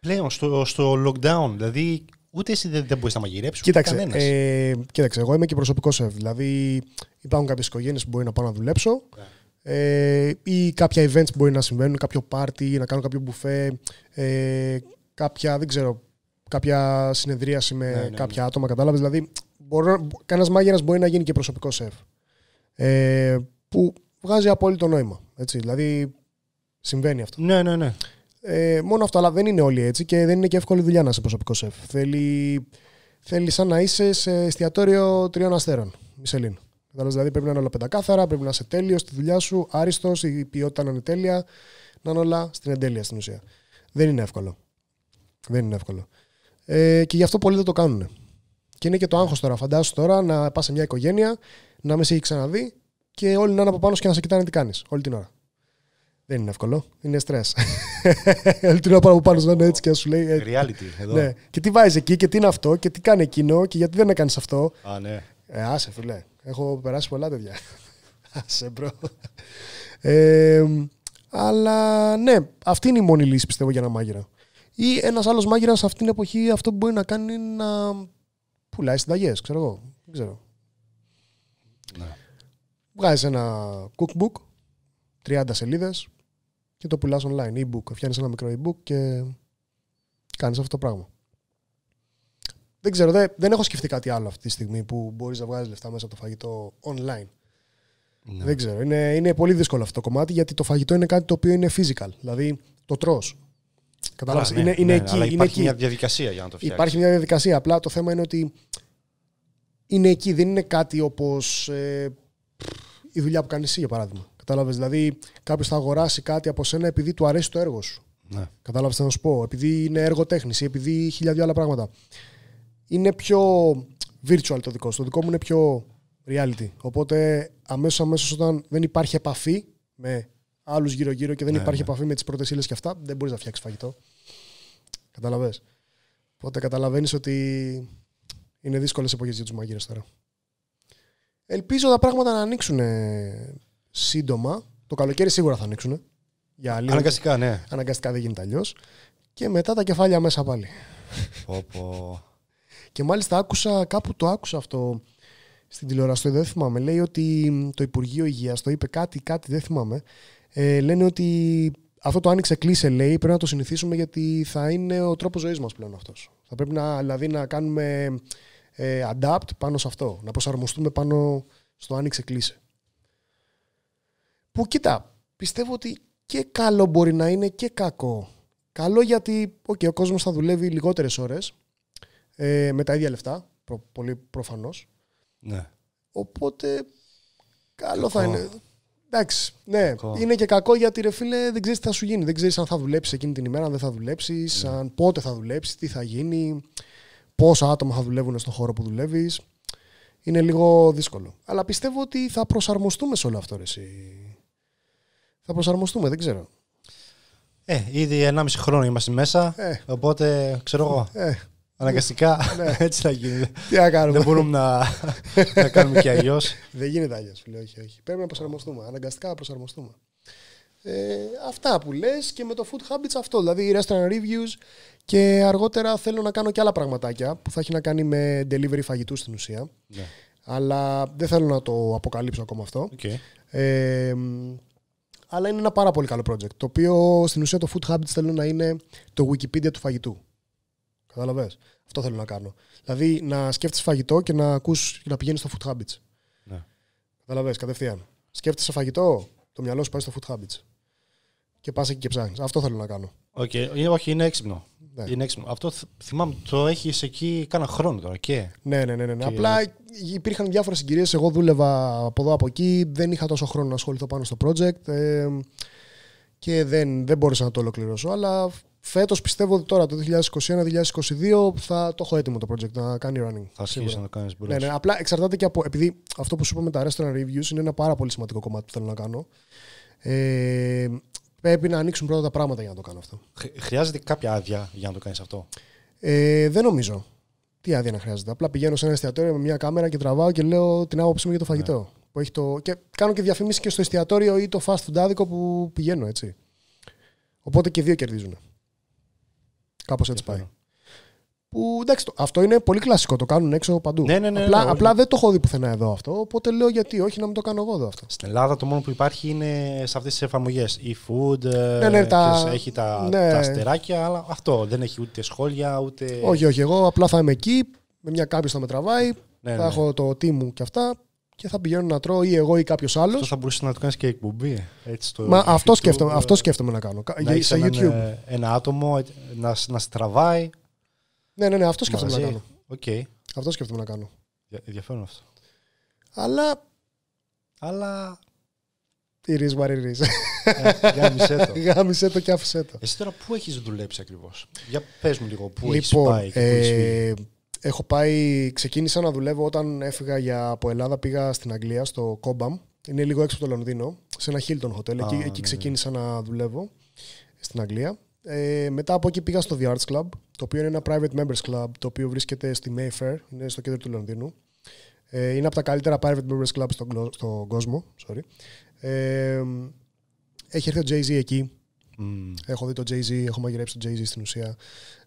Πλέον στο, στο lockdown, δηλαδή ούτε εσύ δεν, δεν μπορείς να μαγειρέψεις. Κοίταξε, ε, κοίταξε, εγώ είμαι και προσωπικός σεφ. Δηλαδή υπάρχουν κάποιες οικογένειες που μπορεί να πάω να δουλέψω. Ναι. Ε, ή κάποια events που μπορεί να συμβαίνουν, κάποιο πάρτι, να κάνω κάποιο μπουφέ, ε, κάποια, δεν ξέρω, κάποια συνεδρίαση με ναι, ναι, κάποια άτομα, κατάλαβες. Δηλαδή, κανένας μάγειρας μπορεί να γίνει και προσωπικός σεφ. Ε, που βγάζει απόλυτο νόημα. Έτσι. Δηλαδή συμβαίνει αυτό. Ναι, ναι, ναι. Ε, μόνο αυτό, αλλά δεν είναι όλοι έτσι και δεν είναι και εύκολη δουλειά να είσαι προσωπικό σεφ. Θέλει, θέλει σαν να είσαι σε εστιατόριο τριών αστέρων, Μισελίν. Δηλαδή πρέπει να είναι όλα πεντακάθαρα, πρέπει να είσαι τέλειος στη δουλειά σου, άριστος, η ποιότητα να είναι τέλεια, να είναι όλα στην εντέλεια στην ουσία. Δεν είναι εύκολο. Δεν είναι εύκολο. Ε, και γι' αυτό πολλοί δεν το κάνουν. Και είναι και το άγχος τώρα. Φαντάσου τώρα να πας σε μια οικογένεια, να με σε έχει ξαναδεί και όλοι να είναι από πάνω και να σε κοιτάνε τι κάνεις όλη την ώρα. Δεν είναι εύκολο. Είναι στρες. Όλη την ώρα πάνω από πάνω να είναι έτσι και να σου λέει. Ε, Reality, εδώ. Ναι. Και τι βάζεις εκεί και τι είναι αυτό και τι κάνει εκείνο και γιατί δεν έκανες αυτό. Α, ναι. Ε, άσε, φιλέ. Έχω περάσει πολλά τέτοια. άσε, μπρο. Ε, αλλά ναι, αυτή είναι η μόνη λύση πιστεύω για ένα μάγειρα. Ή ένας άλλος μάγειρας σε αυτήν την εποχή αυτό που μπορεί να κάνει είναι να πουλάει συνταγές, ξέρω εγώ. Δεν ξέρω. Ναι βγάζεις ένα cookbook, 30 σελίδες και το πουλάς online. E-book. Φτιάχνεις ένα μικρό e-book και κάνεις αυτό το πράγμα. Δεν ξέρω, δεν, δεν έχω σκεφτεί κάτι άλλο αυτή τη στιγμή που μπορείς να βγάζεις λεφτά μέσα από το φαγητό online. Ναι. Δεν ξέρω. Είναι, είναι πολύ δύσκολο αυτό το κομμάτι γιατί το φαγητό είναι κάτι το οποίο είναι physical. Δηλαδή το τρώ. Κατάλαβες. Ναι, είναι, είναι ναι, εκεί. Αλλά υπάρχει μια διαδικασία για να το φτιάξεις. Υπάρχει μια διαδικασία. Απλά το θέμα είναι ότι είναι εκεί. Δεν είναι κάτι όπως ε, η δουλειά που κάνεις εσύ, για παράδειγμα. Κατάλαβες. Δηλαδή, κάποιος θα αγοράσει κάτι από σένα επειδή του αρέσει το έργο σου. Ναι. Κατάλαβες να σου πω. Επειδή είναι έργο τέχνης ή επειδή χιλιάδε άλλα πράγματα. Είναι πιο virtual το δικό σου. Το δικό μου είναι πιο reality. Οπότε αμέσως αμέσως όταν δεν υπάρχει επαφή με άλλους γύρω-γύρω και δεν ναι, υπάρχει ναι. επαφή με τις πρώτες ύλες και αυτά, δεν μπορείς να φτιάξεις φαγητό. Καταλαβέ. Οπότε καταλαβαίνεις ότι είναι δύσκολες εποχές για τους μαγείρες τώρα. Ελπίζω τα πράγματα να ανοίξουν σύντομα. Το καλοκαίρι σίγουρα θα ανοίξουν. Για αλήθεια. Αναγκαστικά, ναι. Αναγκαστικά δεν γίνεται αλλιώς. Και μετά τα κεφάλια μέσα πάλι. και μάλιστα άκουσα, κάπου το άκουσα αυτό στην τηλεόραση, δεν θυμάμαι. Λέει ότι το Υπουργείο Υγείας το είπε κάτι, κάτι, δεν θυμάμαι. Ε, λένε ότι αυτό το άνοιξε κλείσε, λέει, πρέπει να το συνηθίσουμε γιατί θα είναι ο τρόπος ζωής μας πλέον αυτός. Θα πρέπει να, δηλαδή, να κάνουμε ε, adapt πάνω σε αυτό. Να προσαρμοστούμε πάνω στο άνοιξε κλείσε. Που κοίτα, πιστεύω ότι και καλό μπορεί να είναι και κακό. Καλό γιατί okay, ο κόσμος θα δουλεύει λιγότερες ώρες ε, με τα ίδια λεφτά, πολύ προφανώς. Ναι. Οπότε καλό θα είναι. Εντάξει, ναι. Είναι και κακό γιατί ρε φίλε δεν ξέρεις τι θα σου γίνει. Δεν ξέρεις αν θα δουλέψεις εκείνη την ημέρα, αν δεν θα δουλέψεις, ναι. πότε θα δουλέψεις, τι θα γίνει πόσα άτομα θα δουλεύουν στον χώρο που δουλεύεις. Είναι λίγο δύσκολο. Αλλά πιστεύω ότι θα προσαρμοστούμε σε όλο αυτό. Θα προσαρμοστούμε, δεν ξέρω. Ε, ήδη 1,5 χρόνο είμαστε μέσα. Ε. Οπότε ξέρω εγώ. Ε. Αναγκαστικά ναι. έτσι θα γίνει. Τι κάνουμε. Δεν μπορούμε να, κάνουμε και αλλιώς. Δεν γίνεται αλλιώς, Όχι, Πρέπει να προσαρμοστούμε. Αναγκαστικά να προσαρμοστούμε. Ε, αυτά που λες και με το food habits αυτό. Δηλαδή restaurant reviews και αργότερα θέλω να κάνω και άλλα πραγματάκια που θα έχει να κάνει με delivery φαγητού στην ουσία. Ναι. Αλλά δεν θέλω να το αποκαλύψω ακόμα αυτό. Okay. Ε, αλλά είναι ένα πάρα πολύ καλό project. Το οποίο στην ουσία το food habits θέλω να είναι το Wikipedia του φαγητού. Κατάλαβε. Αυτό θέλω να κάνω. Δηλαδή να σκέφτεσαι φαγητό και να ακούς να πηγαίνεις στο food habits. Ναι. Κατάλαβε κατευθείαν. Σκέφτεσαι φαγητό, το μυαλό σου πάει στο food habits και πας εκεί και ψάχνεις. Αυτό θέλω να κάνω. Okay. Ε, όχι, είναι έξυπνο. Ναι. Είναι έξυπνο. Αυτό θυμάμαι το έχεις εκεί κάνα χρόνο τώρα. Και... Ναι, ναι, ναι. ναι. ναι. Και... Απλά υπήρχαν διάφορες συγκυρίες. Εγώ δούλευα από εδώ από εκεί. Δεν είχα τόσο χρόνο να ασχοληθώ πάνω στο project. Ε, και δεν, δεν μπόρεσα να το ολοκληρώσω. Αλλά φέτος πιστεύω ότι τώρα το 2021-2022 θα το έχω έτοιμο το project να κάνει running. Θα αρχίσεις να το κάνεις. Ναι, ναι, απλά εξαρτάται και από. Επειδή αυτό που σου είπα με τα restaurant reviews είναι ένα πάρα πολύ σημαντικό κομμάτι που θέλω να κάνω. Ε, Πρέπει να ανοίξουν πρώτα τα πράγματα για να το κάνω αυτό. Χρειάζεται κάποια άδεια για να το κάνεις αυτό. Ε, δεν νομίζω. Τι άδεια να χρειάζεται. Απλά πηγαίνω σε ένα εστιατόριο με μια κάμερα και τραβάω και λέω την άποψή μου για το φαγητό. Ναι. Που έχει το... Και κάνω και διαφήμιση και στο εστιατόριο ή το fast food άδικο που πηγαίνω έτσι. Οπότε και δύο κερδίζουν. Κάπως έτσι πάει. Που εντάξει, αυτό είναι πολύ κλασικό. Το κάνουν έξω παντού. Ναι, ναι, ναι απλά, ναι, δεν το έχω δει πουθενά εδώ αυτό. Οπότε λέω γιατί, όχι να μην το κάνω εγώ εδώ αυτό. Στην Ελλάδα το μόνο που υπάρχει είναι σε αυτές τις εφαρμογές. Η food, ε, έχει τα, ναι. αστεράκια, αλλά αυτό δεν έχει ούτε σχόλια ούτε. Όχι, όχι. Εγώ απλά θα είμαι εκεί. Με μια κάποιος θα με τραβάει. θα έχω το τι μου και αυτά και θα πηγαίνω να τρώω ή εγώ ή κάποιος άλλος. Αυτό θα μπορούσες να το κάνεις και εκπομπή. Έτσι, το Μα αυτό σκέφτομαι, ε, αυτό σκέφτομαι να κάνω. Να YouTube. Ένα, ε, ένα άτομο να, να στραβάει, ναι, ναι, ναι, αυτό σκέφτομαι να κάνω. Okay. Αυτό σκέφτομαι να κάνω. Ενδιαφέρον αυτό. Αλλά. Αλλά. Τι ρίζ, ε, Γάμισε το. το και άφησε το. Εσύ τώρα πού έχεις δουλέψει ακριβώς. Για πες μου λίγο, πού λοιπόν, έχει πάει. Ε, έχω πάει. Ξεκίνησα να δουλεύω όταν έφυγα για, από Ελλάδα. Πήγα στην Αγγλία, στο Κόμπαμ. Είναι λίγο έξω από το Λονδίνο, σε ένα Hilton Hotel. εκεί, εκεί ναι, ναι, ναι. ξεκίνησα να δουλεύω στην Αγγλία. Ε, μετά από εκεί πήγα στο The Arts Club, το οποίο είναι ένα private members club, το οποίο βρίσκεται στη Mayfair, είναι στο κέντρο του Λονδίνου. Ε, είναι από τα καλύτερα private members club στον, κόσμο. Sorry. Ε, έχει έρθει ο Jay-Z εκεί. Mm. Έχω δει το Jay-Z, έχω μαγειρέψει το Jay-Z στην ουσία.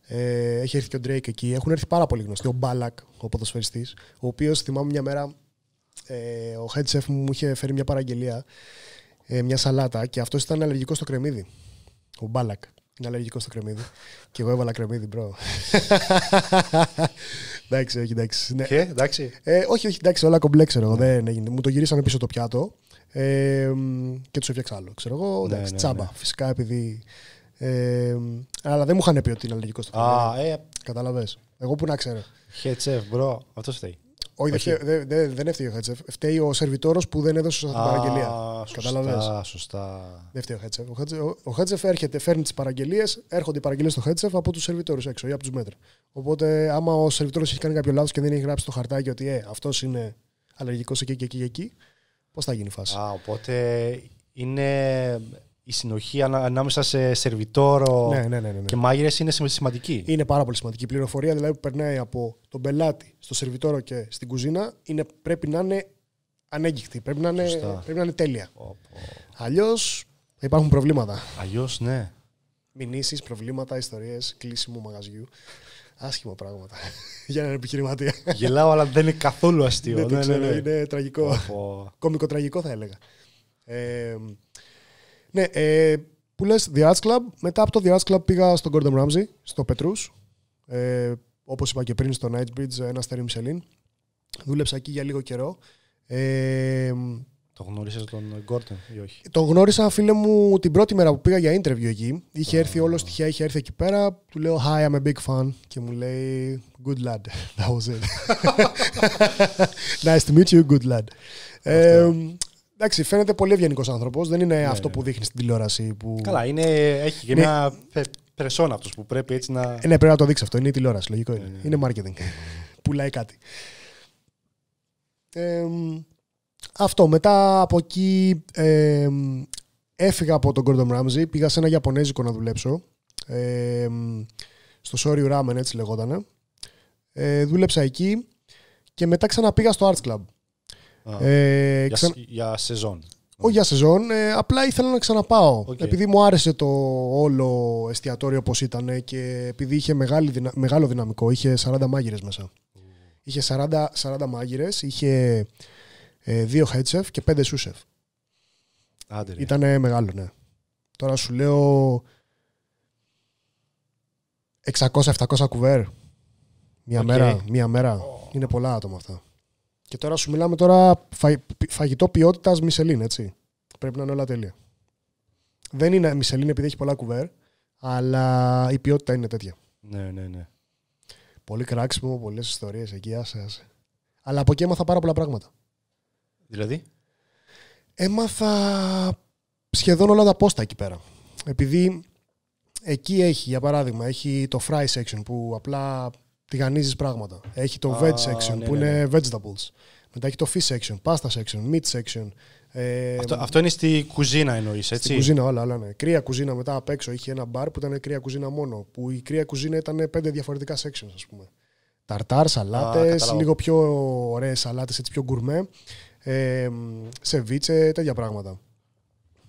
έχει έρθει και ο Drake εκεί. Έχουν έρθει πάρα πολύ γνωστοί. Ο Μπάλακ, ο ποδοσφαιριστής, ο οποίος θυμάμαι μια μέρα ο head chef μου είχε φέρει μια παραγγελία, μια σαλάτα και αυτός ήταν αλλεργικός στο κρεμμύδι. Ο Μπάλακ. Είναι αλλεργικό στο κρεμμύδι. και εγώ έβαλα κρεμμύδι, μπρο. εντάξει, όχι, εντάξει. Ναι. Και, εντάξει. Ε, όχι, όχι, εντάξει, όλα κομπλέ, ξέρω. Δεν έγινε. Μου το γυρίσανε πίσω το πιάτο ε, και τους έφτιαξα άλλο. Ξέρω εγώ, ναι, εντάξει, ναι, τσάμπα. Φυσικά επειδή. Ε, αλλά δεν μου είχαν πει ότι είναι αλλεργικό στο κρεμμύδι. Α, ε. Καταλαβέ. Εγώ που να ξέρω. Χετσεύ, μπρο, αυτό φταίει. Όχι, δεν δε, έφταιγε ο Χάτσεφ. Φταίει ο σερβιτόρος που δεν έδωσε σωστά την παραγγελία. Κατάλαβες. Σωστά. Δεν φταίει ο Χάτσεφ. Ο Χάτσεφ, έρχεται, φέρνει τις παραγγελίες, έρχονται οι παραγγελίες στο Χάτσεφ από τους σερβιτόρους έξω ή από τους μέτρε. Οπότε, άμα ο σερβιτόρος έχει κάνει κάποιο λάθος και δεν έχει γράψει το χαρτάκι ότι ε, αυτός είναι αλλεργικός εκεί και εκεί, εκεί πώς θα γίνει η φάση. Α, οπότε είναι η συνοχή ανάμεσα σε σερβιτόρο ναι, ναι, ναι, ναι, ναι. και μάγειρες είναι σημαντική. Είναι πάρα πολύ σημαντική. Η πληροφορία δηλαδή που περνάει από τον πελάτη στο σερβιτόρο και στην κουζίνα είναι, πρέπει να είναι ανέγκυχτη. Πρέπει να είναι, πρέπει να είναι τέλεια. Αλλιώ Θα υπάρχουν προβλήματα. Αλλιώς, ναι. Μηνύσεις, προβλήματα, ιστορίες, κλείσιμο μαγαζιού. Άσχημα πράγματα για έναν επιχειρηματία. Γελάω, αλλά δεν είναι καθόλου αστείο. ναι, ναι, ναι, Είναι τραγικό. Κομικοτραγικό θα έλεγα. Ε, ναι, ε, που λες The Arts Club. Μετά από το The Arts Club πήγα στον Gordon Ramsay, στο Πετρού. Ε, Όπως είπα και πριν, στο Nightbridge, ένα αστέρι Μισελίν. Δούλεψα εκεί για λίγο καιρό. Ε, το γνώρισες τον Gordon ή όχι. Τον γνώρισα, φίλε μου, την πρώτη μέρα που πήγα για interview εκεί. Είχε oh. έρθει όλο στοιχεία, είχε έρθει εκεί πέρα. Του λέω Hi, I'm a big fan. Και μου λέει Good lad. That was it. nice to meet you, good lad. Εντάξει, φαίνεται πολύ ευγενικός άνθρωπος. Δεν είναι ναι, αυτό ναι. που δείχνει στην τηλεόραση. Που... Καλά, είναι, έχει και ναι. μια περσόνα αυτός που πρέπει έτσι να. Ε, ναι, πρέπει να το δείξει αυτό. Είναι η τηλεόραση, λογικό είναι. Είναι marketing. Πουλάει κάτι. Ε, αυτό. Μετά από εκεί ε, έφυγα από τον Gordon Ramsay. Πήγα σε ένα Ιαπωνέζικο να δουλέψω. Ε, στο Sorry Ramen, έτσι λεγότανε. Ε, δούλεψα εκεί και μετά ξαναπήγα στο Arts Club. Ε, για, σεζόν. Όχι για σεζόν, ε, απλά ήθελα να ξαναπάω. Επειδή μου άρεσε το όλο εστιατόριο όπω ήταν ε, και επειδή είχε μεγάλο δυναμικό, είχε 40 μάγειρες μέσα. Είχε 40, 40 μάγειρες, είχε ε, δύο head και πέντε sous chef. Ήταν μεγάλο, ναι. Τώρα σου λέω 600-700 κουβέρ. Μια μέρα, μια μέρα. Είναι πολλά άτομα αυτά. Και τώρα σου μιλάμε τώρα φαγητό ποιότητας Μισελίν, έτσι. Πρέπει να είναι όλα τέλεια. Δεν είναι Μισελίν επειδή έχει πολλά κουβέρ, αλλά η ποιότητα είναι τέτοια. Ναι, ναι, ναι. Πολύ κράξιμο, πολλές ιστορίες εκεί, άσε, άσε. Αλλά από εκεί έμαθα πάρα πολλά πράγματα. Δηλαδή? Έμαθα σχεδόν όλα τα πόστα εκεί πέρα. Επειδή εκεί έχει, για παράδειγμα, έχει το fry section που απλά τηγανίζεις πράγματα. Έχει το veg section ναι, που ναι, είναι ναι. vegetables. Μετά έχει το fish section, pasta section, meat section. Ε, αυτό, αυτό, είναι στη κουζίνα εννοείς, έτσι. Στη κουζίνα, όλα, όλα, ναι. Κρύα κουζίνα μετά απ' έξω. Είχε ένα μπαρ που ήταν κρύα κουζίνα μόνο. Που η κρύα κουζίνα ήταν πέντε διαφορετικά sections, ας πούμε. Ταρτάρ, σαλάτες, λίγο πιο ωραίες σαλάτες, έτσι πιο γκουρμέ. Ε, σεβίτσε, τέτοια πράγματα.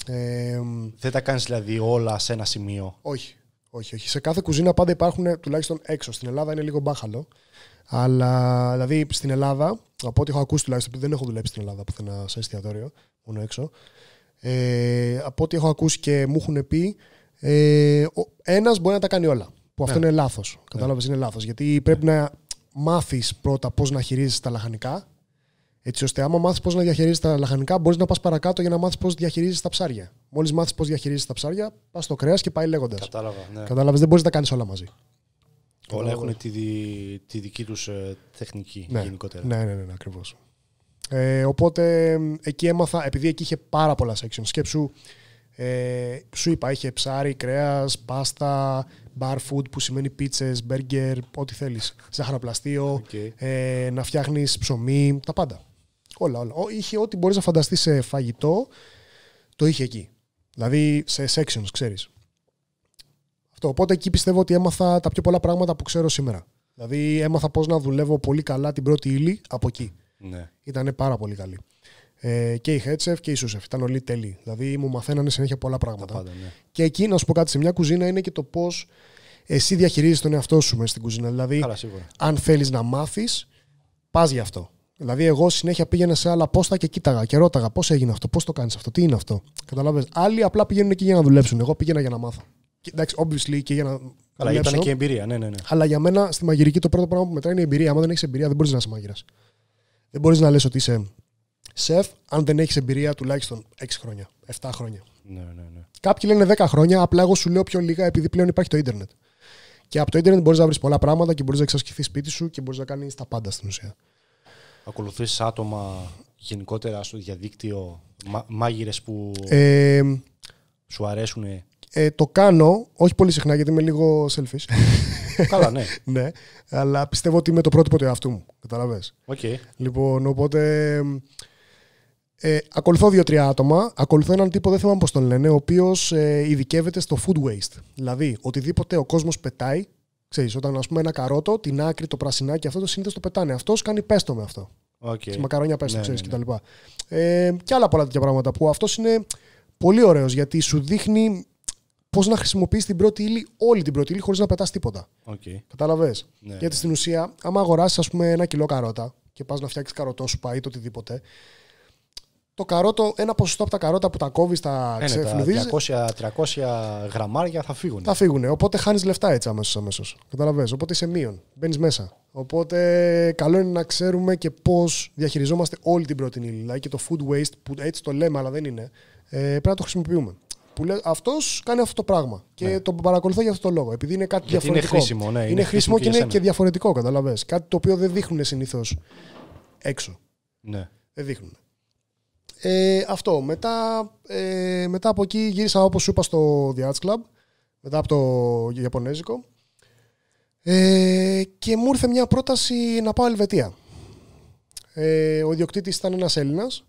Ε, Δεν τα κάνεις δηλαδή όλα σε ένα σημείο. Όχι. Όχι, όχι. Σε κάθε κουζίνα πάντα υπάρχουν ε, τουλάχιστον έξω. Στην Ελλάδα είναι λίγο μπάχαλο. Αλλά δηλαδή στην Ελλάδα, από ό,τι έχω ακούσει τουλάχιστον, επειδή δεν έχω δουλέψει στην Ελλάδα πουθενά σε εστιατόριο, μόνο έξω. Ε, από ό,τι έχω ακούσει και μου έχουν πει, ε, ένας μπορεί να τα κάνει όλα. Που αυτό ναι. είναι λάθος. Κατάλαβες, ναι. είναι λάθος. Γιατί πρέπει να μάθεις πρώτα πώς να χειρίζει τα λαχανικά έτσι ώστε, άμα μάθεις πώς να διαχειρίζεις τα λαχανικά, μπορείς να πας παρακάτω για να μάθεις πώς διαχειρίζεις τα ψάρια. Μόλις μάθεις πώς διαχειρίζεις τα ψάρια, πας στο κρέας και πάει λέγοντας. Κατάλαβα. Ναι. Κατάλαβες, δεν μπορείς να τα κάνεις όλα μαζί. Όλα έχουν τη, τη δική τους ε, τεχνική ναι. γενικότερα. Ναι, ναι, ναι, ναι ακριβώς. Ε, οπότε εκεί έμαθα, επειδή εκεί είχε πάρα πολλά section. Σκέψου, ε, σου είπα, είχε ψάρι, κρέας, πάστα, bar food που σημαίνει πίτσες, μπέργκερ, ό,τι θέλεις. Ζάχαροπλαστείο, okay. ε, να φτιάχνεις ψωμί, τα πάντα. Όλα, όλα. Είχε ό,τι μπορείς να φανταστείς σε φαγητό, το είχε εκεί. Δηλαδή σε sections, ξέρεις. Αυτό. Οπότε εκεί πιστεύω ότι έμαθα τα πιο πολλά πράγματα που ξέρω σήμερα. Δηλαδή έμαθα πώς να δουλεύω πολύ καλά την πρώτη ύλη από εκεί. Ναι. Ήταν πάρα πολύ καλή. Ε, και η Χέτσεφ και η Σούσεφ ήταν όλοι τέλειοι. Δηλαδή μου μαθαίνανε συνέχεια πολλά πράγματα. Πάντα, ναι. Και εκεί, να σου πω κάτι, σε μια κουζίνα είναι και το πώς εσύ διαχειρίζεις τον εαυτό σου μέσα στην κουζίνα. Δηλαδή, Άρα, αν θέλεις να μάθεις, πας γι' αυτό. Δηλαδή, εγώ συνέχεια πήγαινα σε άλλα πόστα και κοίταγα και ρώταγα πώς έγινε αυτό, πώς το κάνεις αυτό, τι είναι αυτό. Καταλάβες. Άλλοι απλά πηγαίνουν εκεί για να δουλέψουν. Εγώ πήγαινα για να μάθω. Και, εντάξει, obviously και για να. Αλλά ήταν και εμπειρία, ναι, ναι, ναι. Αλλά για μένα στη μαγειρική το πρώτο πράγμα που μετράει είναι η εμπειρία. Αν δεν έχεις εμπειρία, δεν μπορείς να είσαι μάγειρα. Δεν μπορείς να λες ότι είσαι σεφ, αν δεν έχεις εμπειρία τουλάχιστον 6 χρόνια, 7 χρόνια. Ναι, ναι, ναι. Κάποιοι λένε 10 χρόνια, απλά εγώ σου λέω πιο λίγα επειδή πλέον υπάρχει το Ιντερνετ. Και από το Ιντερνετ μπορείς να βρεις πολλά πράγματα και μπορείς να εξασκηθείς σπίτι σου και μπορείς να κάνεις τα πάντα στην ουσία. Ακολουθείς άτομα γενικότερα στο διαδίκτυο, μά, μάγειρες που ε, σου αρέσουν. Ε, το κάνω, όχι πολύ συχνά γιατί είμαι λίγο selfish. Καλά, ναι. ναι. Αλλά πιστεύω ότι είμαι το πρώτο του εαυτού μου. Καταλαβέ. Okay. Λοιπόν, οπότε. Ε, ακολουθώ δύο-τρία άτομα. Ακολουθώ έναν τύπο, δεν θυμάμαι πώς τον λένε, ο οποίος ε, ειδικεύεται στο food waste. Δηλαδή, οτιδήποτε ο κόσμος πετάει, Ξέρεις, όταν ας πούμε ένα καρότο, την άκρη, το πρασινάκι, αυτό το συνήθως το πετάνε. Αυτός κάνει πέστο με αυτό. Okay. Στη μακαρόνια πέστο, ναι, ξέρεις ναι, ναι. κτλ. Ναι. Ε, και άλλα πολλά τέτοια πράγματα που αυτός είναι πολύ ωραίος γιατί σου δείχνει πώς να χρησιμοποιείς την πρώτη ύλη, όλη την πρώτη ύλη, χωρίς να πετάς τίποτα. Okay. Κατάλαβες. Ναι, γιατί ναι. στην ουσία, άμα αγοράσει ένα κιλό καρότα και πας να φτιάξεις καροτό σου πάει το οτιδήποτε, το καρότο, ένα ποσοστό από τα καρότα που τα κόβεις, τα ξεφλουδίζει. 200-300 γραμμάρια θα φύγουν. Θα φύγουν. Οπότε χάνεις λεφτά έτσι αμέσως. Αμέσως. Καταλαβέ. Οπότε είσαι μείον. Μπαίνεις μέσα. Οπότε καλό είναι να ξέρουμε και πώς διαχειριζόμαστε όλη την πρώτη ύλη. Δηλαδή και το food waste, που έτσι το λέμε, αλλά δεν είναι. Ε, πρέπει να το χρησιμοποιούμε. αυτός κάνει αυτό το πράγμα. Και ναι. τον παρακολουθώ για αυτό το λόγο. Επειδή είναι κάτι διαφορετικό. Ναι, είναι χρήσιμο, και, είναι και διαφορετικό, καταλαβέ. Κάτι το οποίο δεν δείχνουν συνήθως έξω. Ναι. Δεν δείχνουν. Ε, αυτό. Μετά, ε, μετά από εκεί γύρισα όπως σου είπα στο The Arts Club, μετά από το Ιαπωνέζικο. Ε, και μου ήρθε μια πρόταση να πάω Ελβετία. ο ιδιοκτήτης ήταν ένας Έλληνας.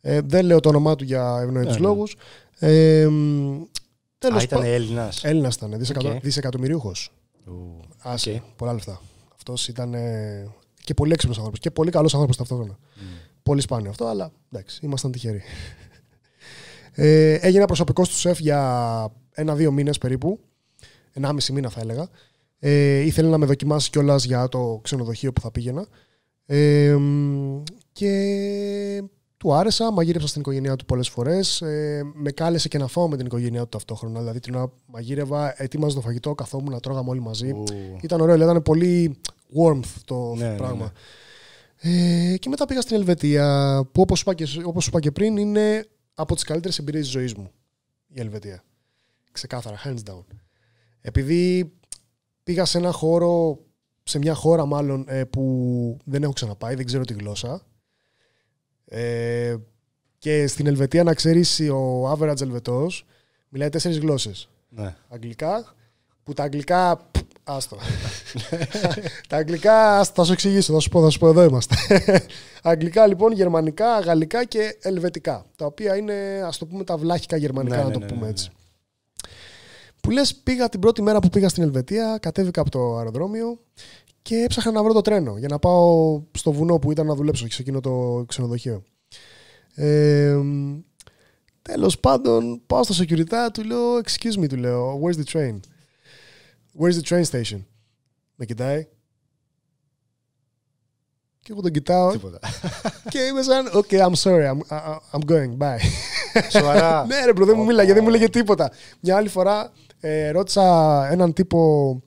δεν λέω το όνομά του για ευνοϊκούς yeah, ναι, ναι. λόγους. Ε, τέλος ήταν πα... Έλληνας. Έλληνας ήταν, δισεκατο... okay. δισεκατομμυρίουχος. πολλά λεφτά. Αυτός ήταν και πολύ έξυπνος και πολύ καλός άνθρωπος ταυτόχρονα. Πολύ σπάνιο αυτό, αλλά εντάξει, ήμασταν τυχεροί. Ε, έγινα προσωπικός του σεφ για ένα-δύο μήνες περίπου. Ένα μισή μήνα θα έλεγα. Ε, ήθελε να με δοκιμάσει κιόλας για το ξενοδοχείο που θα πήγαινα. Ε, και του άρεσα, μαγείρεψα στην οικογένειά του πολλές φορές. Ε, με κάλεσε και να φάω με την οικογένειά του ταυτόχρονα. Δηλαδή την ώρα μαγείρευα, ετοίμαζα το φαγητό, καθόμουν να τρώγαμε όλοι μαζί. Ήταν ωραίο, ήταν πολύ warmth το ναι, ναι, πράγμα. Ναι. Ε, και μετά πήγα στην Ελβετία, που όπως σου είπα και, όπως σου πριν, είναι από τις καλύτερες εμπειρίες της ζωής μου, η Ελβετία. Ξεκάθαρα, hands down. Επειδή πήγα σε ένα χώρο, σε μια χώρα μάλλον, ε, που δεν έχω ξαναπάει, δεν ξέρω τη γλώσσα. Ε, και στην Ελβετία, να ξέρεις, ο average Ελβετός μιλάει τέσσερις γλώσσες. Ναι. Αγγλικά, που τα αγγλικά Άστο. τα αγγλικά θα σου εξηγήσω, θα σου πω, θα σου πω εδώ είμαστε. αγγλικά λοιπόν, γερμανικά, γαλλικά και ελβετικά. Τα οποία είναι, ας το πούμε, τα βλάχικα γερμανικά, ναι, να το ναι, ναι πούμε ναι, έτσι. Ναι. Που λες, πήγα την πρώτη μέρα που πήγα στην Ελβετία, κατέβηκα από το αεροδρόμιο και έψαχνα να βρω το τρένο για να πάω στο βουνό που ήταν να δουλέψω σε εκείνο το ξενοδοχείο. Ε, Τέλος πάντων, πάω στο security, του λέω, excuse me, του λέω, where's the train. Where's the train station? Με κοιτάει. Και εγώ τον κοιτάω. Τίποτα. και είμαι σαν, OK, I'm sorry, I'm, I'm going, bye. Σοβαρά. ναι, ρε, προ, δεν μου μίλαγε, δεν μου λέγε τίποτα. Μια άλλη φορά ε, ρώτησα έναν τύπο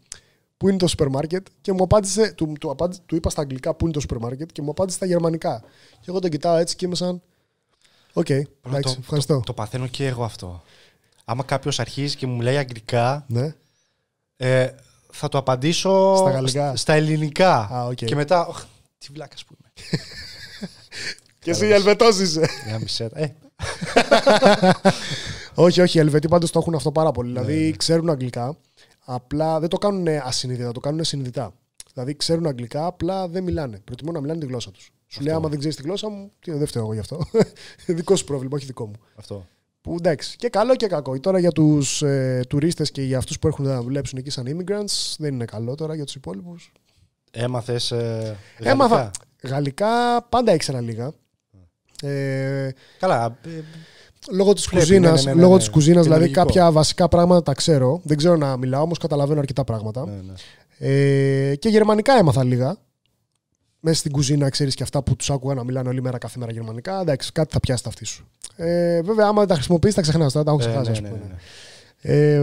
που είναι το σούπερ μάρκετ και μου απάντησε, του, απάντησε, του είπα στα αγγλικά που είναι το σούπερ μάρκετ και μου απάντησε στα γερμανικά. Και εγώ τον κοιτάω έτσι και είμαι σαν. Οκ, εντάξει, το, ευχαριστώ. Το, παθαίνω και εγώ αυτό. Άμα κάποιος αρχίζει και μου λέει αγγλικά. Ναι. Ε, θα το απαντήσω στα, ελληνικά. Και μετά. τι βλάκας που είμαι. και εσύ Ελβετός είσαι. Μια μισή. Ε. όχι, όχι. Οι Ελβετοί πάντως το έχουν αυτό πάρα πολύ. Δηλαδή ναι, ναι. ξέρουν αγγλικά. Απλά δεν το κάνουν ασυνείδητα, το κάνουν συνειδητά. Δηλαδή ξέρουν αγγλικά, απλά δεν μιλάνε. Προτιμούν να μιλάνε τη γλώσσα τους. Σου λέει, άμα δεν ξέρεις τη γλώσσα μου, τι δεν φταίω εγώ γι' αυτό. δικό σου πρόβλημα, όχι δικό μου. Αυτό. Που εντάξει, και καλό και κακό. Τώρα για τους ε, τουρίστες και για αυτούς που έρχονται να δουλέψουν εκεί σαν immigrants δεν είναι καλό τώρα για τους υπόλοιπους. Έμαθες. Ε, Έμαθα. Γαλλικά πάντα ήξερα λίγα. Ε, Καλά. Λόγω της κουζίνας, ναι, ναι, ναι, της κουζίνας, δηλαδή κάποια βασικά πράγματα τα ξέρω. Δεν ξέρω να μιλάω, όμως καταλαβαίνω αρκετά πράγματα. Ε, και γερμανικά έμαθα λίγα. Μέσα στην κουζίνα ξέρεις και αυτά που τους άκουγα να μιλάνε όλη μέρα κάθε μέρα γερμανικά. Εντάξει, κάτι θα πιάσει τα αυτή σου. Ε, βέβαια, άμα τα χρησιμοποιείς, τα ξεχνάς. Τα έχω ε, ξεχάσει, ναι, ναι, ναι, ναι, Ε,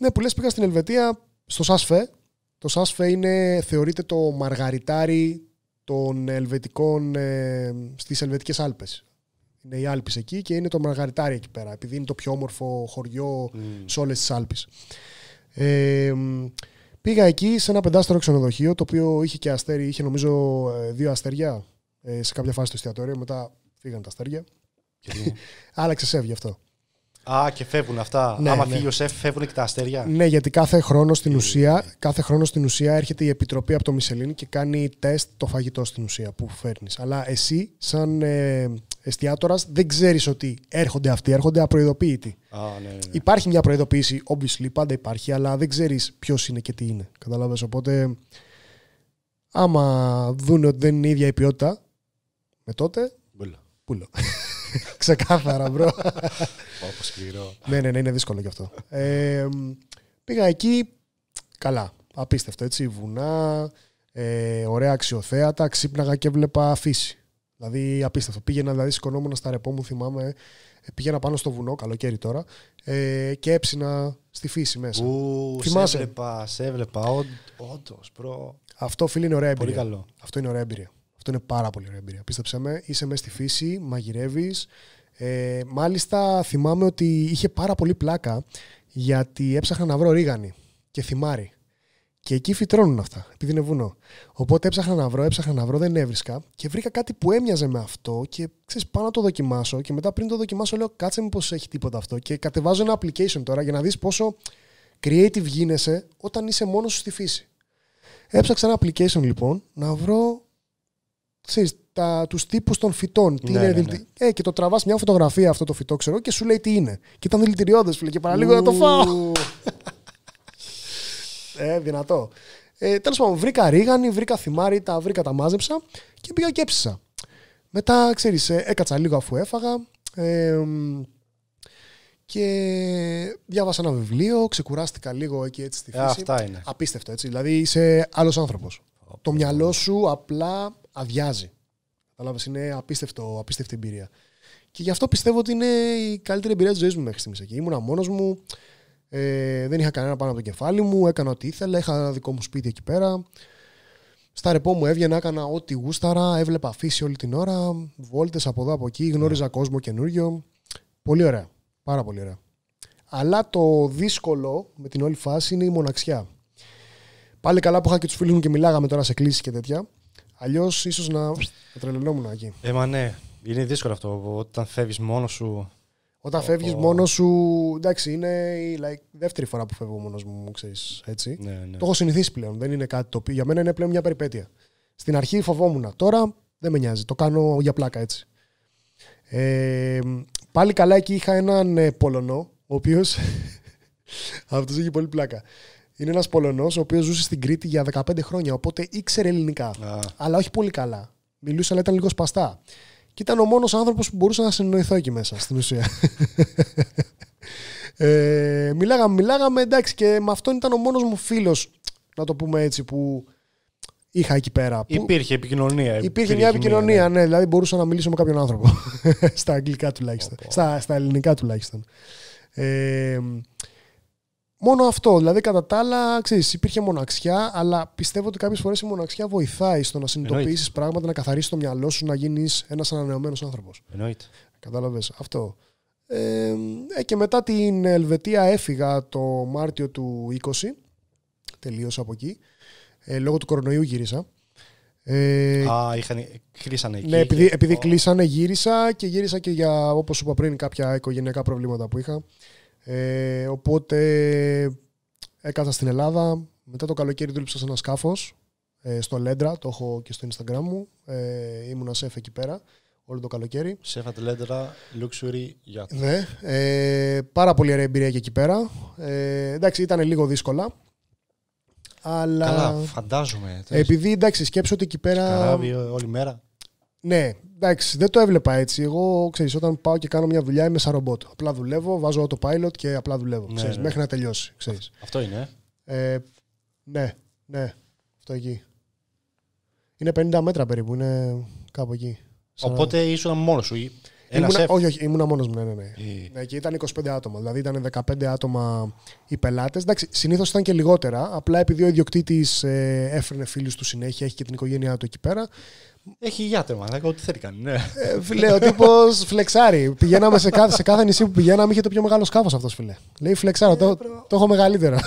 ναι, που λες, πήγα στην Ελβετία στο Σάσφε. Το Σάσφε είναι, θεωρείται το μαργαριτάρι των ελβετικών ε, στις Ελβετικές Άλπες. Είναι οι Άλπε εκεί και είναι το Μαργαριτάρι εκεί πέρα, επειδή είναι το πιο όμορφο χωριό mm. σε όλες τις Άλπε. Ε, πήγα εκεί σε ένα πεντάστερο ξενοδοχείο, το οποίο είχε και αστέρι, είχε νομίζω ε, δύο αστέρια ε, σε κάποια φάση του εστιατόριο, μετά φύγαν τα αστέρια. Άλλαξε σεφ γι' αυτό. Α, και φεύγουν αυτά. Ναι, άμα ναι. φύγει ο σεφ, φεύγουν και τα αστέρια. Ναι, γιατί κάθε χρόνο στην ε, ουσία, ε, ε. κάθε χρόνο στην ουσία έρχεται η επιτροπή από το Μισελίν και κάνει τεστ το φαγητό στην ουσία που φέρνεις. Αλλά εσύ, σαν ε, εστιατόρα, δεν ξέρεις ότι έρχονται αυτοί, έρχονται απροειδοποίητοι. Α, ναι, ναι, ναι, Υπάρχει μια προειδοποίηση, obviously, πάντα υπάρχει, αλλά δεν ξέρεις ποιος είναι και τι είναι. Κατάλαβε. Οπότε, άμα δουν ότι δεν είναι η ίδια η ποιότητα, με τότε. Πούλο. Ξεκάθαρα, μπρο. Όπω σκληρό. ναι, ναι, ναι, είναι δύσκολο γι' αυτό. Ε, πήγα εκεί καλά. Απίστευτο έτσι. Βουνά, ε, ωραία αξιοθέατα. Ξύπναγα και βλέπα φύση. Δηλαδή απίστευτο. Πήγαινα, δηλαδή σηκωνόμουν στα ρεπό μου, θυμάμαι. Ε, πήγαινα πάνω στο βουνό, καλοκαίρι τώρα, ε, και έψινα στη φύση μέσα. Ου, Θυμάσαι. Σε έβλεπα, σε έβλεπα. Όντω, προ. Αυτό, φίλοι, είναι ωραία εμπειρία. Πολύ καλό. Αυτό είναι ωραία εμπειρία. Αυτό είναι πάρα πολύ ωραία εμπειρία. Πίστεψε με, είσαι μέσα στη φύση, μαγειρεύεις. Ε, μάλιστα θυμάμαι ότι είχε πάρα πολύ πλάκα γιατί έψαχνα να βρω ρίγανη και θυμάρι. Και εκεί φυτρώνουν αυτά, επειδή είναι βουνό. Οπότε έψαχνα να βρω, έψαχνα να βρω, δεν έβρισκα και βρήκα κάτι που έμοιαζε με αυτό και ξέρεις, πάω να το δοκιμάσω. Και μετά πριν το δοκιμάσω, λέω κάτσε πώ έχει τίποτα αυτό. Και κατεβάζω ένα application τώρα για να δεις πόσο creative γίνεσαι όταν είσαι μόνος σου στη φύση. Έψαξα ένα application λοιπόν να βρω ξέρεις, τα, τους τύπους των φυτών. Τι ναι, είναι, ναι, ναι. Ε, και το τραβάς μια φωτογραφία αυτό το φυτό, ξέρω, και σου λέει τι είναι. Και ήταν δηλητηριώδες, φίλε, και παραλίγο να το φάω. ε, δυνατό. Ε, Τέλος πάντων, βρήκα ρίγανη, βρήκα θυμάρι, τα βρήκα, τα μάζεψα και πήγα και έψησα. Μετά, ξέρεις, ε, έκατσα λίγο αφού έφαγα. Ε, και διάβασα ένα βιβλίο, ξεκουράστηκα λίγο εκεί έτσι στη ε, φύση. Ε, αυτά είναι. Απίστευτο έτσι. Δηλαδή είσαι άλλος άνθρωπος. Το μυαλό ναι. σου απλά αδειάζει. Κατάλαβες, είναι απίστευτο, απίστευτη εμπειρία. Και γι' αυτό πιστεύω ότι είναι η καλύτερη εμπειρία της ζωής μου μέχρι στιγμής εκεί. Ήμουνα μόνος μου, ε, δεν είχα κανένα πάνω από το κεφάλι μου, έκανα ό,τι ήθελα, είχα δικό μου σπίτι εκεί πέρα. Στα ρεπό μου έβγαινα, έκανα ό,τι γούσταρα, έβλεπα φύση όλη την ώρα, βόλτες από εδώ από εκεί, γνώριζα κόσμο καινούριο. Πολύ ωραία. Πάρα πολύ ωραία. Αλλά το δύσκολο με την όλη φάση είναι η μοναξιά. Πάλι καλά που είχα και τους φίλους μου και μιλάγαμε τώρα σε κλήσεις και τέτοια. Αλλιώς ίσως να, να τρελαινόμουν εκεί. Ε, μα ναι, είναι δύσκολο αυτό. Όταν φεύγεις μόνος σου. Όταν από... φεύγεις μόνος σου. Εντάξει, είναι η like, δεύτερη φορά που φεύγω μόνος μου, ξέρεις. Έτσι. Ναι, ναι. Το έχω συνηθίσει πλέον. Δεν είναι κάτι το οποίο για μένα είναι πλέον μια περιπέτεια. Στην αρχή φοβόμουν. Τώρα δεν με νοιάζει. Το κάνω για πλάκα έτσι. Ε, πάλι καλά εκεί είχα έναν ε, Πολωνό, ο οποίος. Αυτός είχε πολύ πλάκα. Είναι ένας Πολωνός ο οποίος ζούσε στην Κρήτη για 15 χρόνια, οπότε ήξερε ελληνικά. Αλλά όχι πολύ καλά. Μιλούσε, αλλά ήταν λίγο σπαστά. Και ήταν ο μόνος άνθρωπος που μπορούσε να συνεννοηθώ εκεί μέσα, στην ουσία. ε, μιλάγαμε, μιλάγαμε, εντάξει, και με αυτόν ήταν ο μόνος μου φίλος, να το πούμε έτσι, που είχα εκεί πέρα. Υπήρχε επικοινωνία. Υπήρχε, υπήρχε μια επικοινωνία, ναι. Δηλαδή μπορούσα να μιλήσω με κάποιον άνθρωπο. στα αγγλικά τουλάχιστον. Στα, στα ελληνικά τουλάχιστον. Ε, Μόνο αυτό. Δηλαδή, κατά τα άλλα, ξέρεις, υπήρχε μοναξιά, αλλά πιστεύω ότι κάποιες φορές η μοναξιά βοηθάει στο να συνειδητοποιήσεις πράγματα, να καθαρίσεις το μυαλό σου, να γίνεις ένας ανανεωμένος άνθρωπος. Εννοείται. Κατάλαβες. Αυτό. Ε, και μετά την Ελβετία έφυγα το Μάρτιο του 20. Τελείωσα από εκεί. Ε, λόγω του κορονοϊού γύρισα. Ε, Α, είχαν, κλείσανε εκεί. Ναι, επειδή, επειδή oh. κλείσανε γύρισα και γύρισα και για, όπως είπα πριν, κάποια οικογενειακά προβλήματα που είχα. Ε, οπότε έκανα στην Ελλάδα. Μετά το καλοκαίρι δούλεψα σε ένα σκάφος ε, στο Λέντρα. Το έχω και στο Instagram μου. Ε, ήμουνα σεφ εκεί πέρα όλο το καλοκαίρι. Σεφ Λέντρα, luxury yacht. Ναι. Ε, πάρα πολύ ωραία εμπειρία και εκεί πέρα. Ε, εντάξει, ήταν λίγο δύσκολα. Αλλά... Καλά, φαντάζομαι. Επειδή εντάξει, σκέψω ότι εκεί πέρα. Καράβι όλη μέρα. Ναι, Εντάξει, δεν το έβλεπα έτσι. Εγώ, ξέρεις, όταν πάω και κάνω μια δουλειά είμαι σαν ρομπότ. Απλά δουλεύω, βάζω το pilot και απλά δουλεύω. Ναι, ξέρεις, ναι. Μέχρι να τελειώσει. Ξέρεις. Αυτό είναι. Ε? ε, ναι, ναι. Αυτό εκεί. Είναι 50 μέτρα περίπου. Είναι κάπου εκεί. Οπότε ήσουν μόνος σου ήμουνα, Όχι, όχι, ήμουνα μόνος μου, ναι, ναι. ναι. Ε. ναι. Και ήταν 25 άτομα. Δηλαδή ήταν 15 άτομα οι πελάτες. Εντάξει, συνήθως ήταν και λιγότερα. Απλά επειδή ο ιδιοκτήτης ε, έφερνε φίλους του συνέχεια, έχει και την οικογένειά του εκεί πέρα. Έχει γιάτεμα, δεν ό,τι θέλει κάνει. Ναι. Ε, φίλε, ο τύπος φλεξάρει. Πηγαίναμε σε κάθε, σε κάθε νησί που πηγαίναμε, είχε το πιο μεγάλο σκάφος αυτός, φίλε. Λέει φλεξάρω, το, το έχω μεγαλύτερο.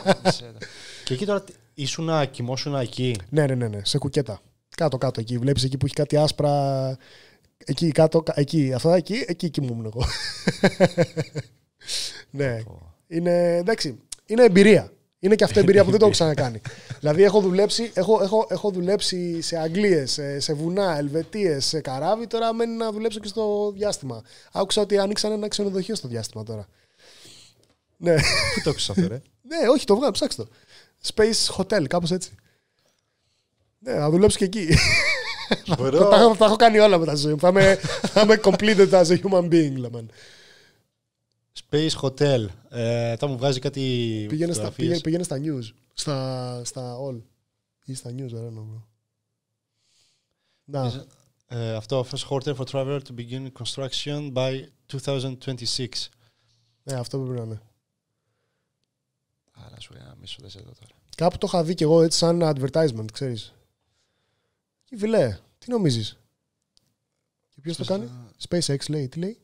και εκεί τώρα ήσουν να κοιμόσουν εκεί. Ναι, ναι, ναι, ναι, σε κουκέτα. Κάτω-κάτω εκεί. Βλέπεις εκεί που έχει κάτι άσπρα Εκεί κάτω, εκεί, αυτά εκεί, εκεί κοιμούμουν εγώ. ναι. Είναι, εντάξει, είναι εμπειρία. Είναι και αυτή η εμπειρία που δεν το έχω ξανακάνει. δηλαδή, έχω δουλέψει, έχω, έχω, έχω δουλέψει σε Αγγλίες, σε, σε βουνά, Ελβετίες, σε καράβι. Τώρα μένει να δουλέψω και στο διάστημα. Άκουσα ότι άνοιξαν ένα ξενοδοχείο στο διάστημα τώρα. Ναι. Πού το άκουσα αυτό, ρε. ναι, όχι, το βγάλω, ψάξτε το. Space Hotel, κάπως έτσι. Ναι, να δουλέψω και εκεί τα, τα έχω κάνει όλα με τα ζωή μου. Θα είμαι completed as a human being, λέμε. Space Hotel. Ε, τα μου βγάζει κάτι. Πήγαινε στα, πήγαινε, πήγαινε στα news. Στα, στα all. Ή στα news, δεν νομίζω. Να. Ε, αυτό, first hotel for travel to begin construction by 2026. Ναι, αυτό πρέπει να είναι. Άρα σου ένα ε, μισό, δεν τώρα. Κάπου το είχα δει κι εγώ έτσι σαν advertisement, ξέρεις. Και φιλέ, τι νομίζεις. Και ποιος το κάνει, SpaceX λέει, τι λέει.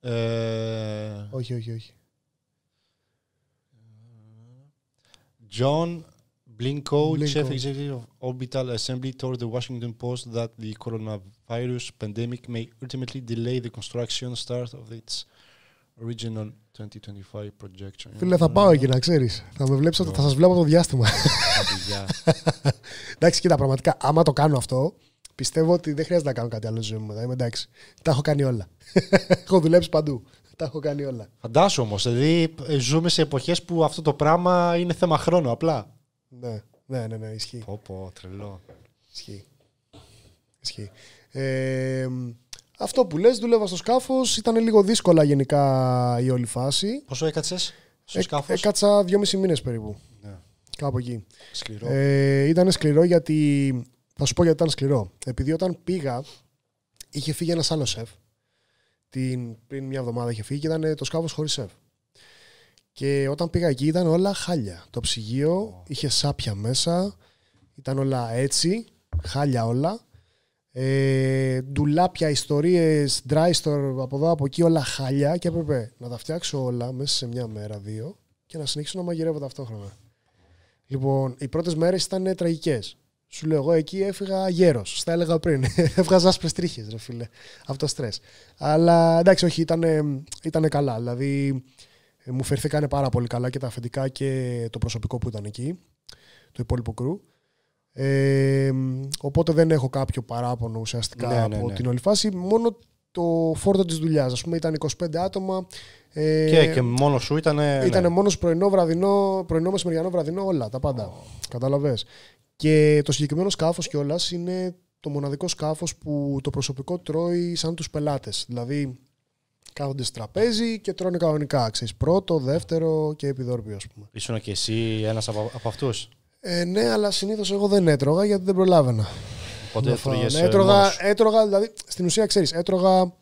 Ε... Όχι, όχι, όχι. John Blinko, Blinko, Chief Executive of Orbital Assembly, told the Washington Post that the coronavirus pandemic may ultimately delay the construction start of its Original 2025 projection. Φίλε, θα πάω εκεί να ξέρεις. Θα, με βλέψω, θα σας βλέπω το διάστημα. εντάξει, κοίτα, πραγματικά, άμα το κάνω αυτό, πιστεύω ότι δεν χρειάζεται να κάνω κάτι άλλο μου. Είμαι δηλαδή, εντάξει. Τα έχω κάνει όλα. έχω δουλέψει παντού. Τα έχω κάνει όλα. Φαντάσου όμως. Δηλαδή, ε, ζούμε σε εποχές που αυτό το πράγμα είναι θέμα χρόνου απλά. Ναι, ναι, ναι, ναι ισχύει. Πω, πω, τρελό. Ισχύει. Ισχύει. Ε, αυτό που λες, δούλευα στο σκάφος. Ήταν λίγο δύσκολα γενικά η όλη φάση. Πόσο έκατσες στο ε, σκάφος. Έκατσα μισή μήνες περίπου. Ναι. Κάπου εκεί. Σκληρό. Ε, ήταν σκληρό γιατί. Θα σου πω γιατί ήταν σκληρό. Επειδή όταν πήγα, είχε φύγει ένας άλλος σεφ. Την, πριν μια εβδομάδα είχε φύγει και ήταν το σκάφος χωρίς σεφ. Και όταν πήγα εκεί ήταν όλα χάλια. Το ψυγείο είχε σάπια μέσα. Ήταν όλα έτσι. Χάλια όλα ε, ντουλάπια, ιστορίες, dry store από εδώ από εκεί, όλα χάλια. Και έπρεπε να τα φτιάξω όλα μέσα σε μια μέρα, δύο και να συνεχίσω να μαγειρεύω ταυτόχρονα. Λοιπόν, οι πρώτες μέρες ήταν τραγικές. Σου λέω, εγώ εκεί έφυγα γέρος. στα έλεγα πριν. Έβγαζα άσπρες τρίχες, ρε φίλε, από στρες. Αλλά εντάξει, όχι, ήταν, ήταν καλά. Δηλαδή, ε, μου φέρθηκαν πάρα πολύ καλά και τα αφεντικά και το προσωπικό που ήταν εκεί, το υπόλοιπο κρου οπότε δεν έχω κάποιο παράπονο ουσιαστικά ναι, ναι, από ναι. την όλη φάση. Μόνο το φόρτο της δουλειάς. Ας πούμε, ήταν 25 άτομα. Ε, και, και μόνο σου ήταν. Ήταν μόνο πρωινό, βραδινό, πρωινό, μεσημεριανό, βραδινό, όλα τα πάντα. Oh. Κατάλαβες. Και το συγκεκριμένο σκάφος κιόλας είναι το μοναδικό σκάφος που το προσωπικό τρώει σαν τους πελάτες. Δηλαδή, κάθονται στο τραπέζι και τρώνε κανονικά. πρώτο, δεύτερο και επιδόρπιο, ας πούμε. Ήσουν εσύ ένας από, από αυτούς. Ε, ναι, αλλά συνήθως εγώ δεν έτρωγα γιατί δεν προλάβαινα. Οπότε έτρωγες ε, έτρωγα, έτρωγα, δηλαδή στην ουσία ξέρεις, έτρωγα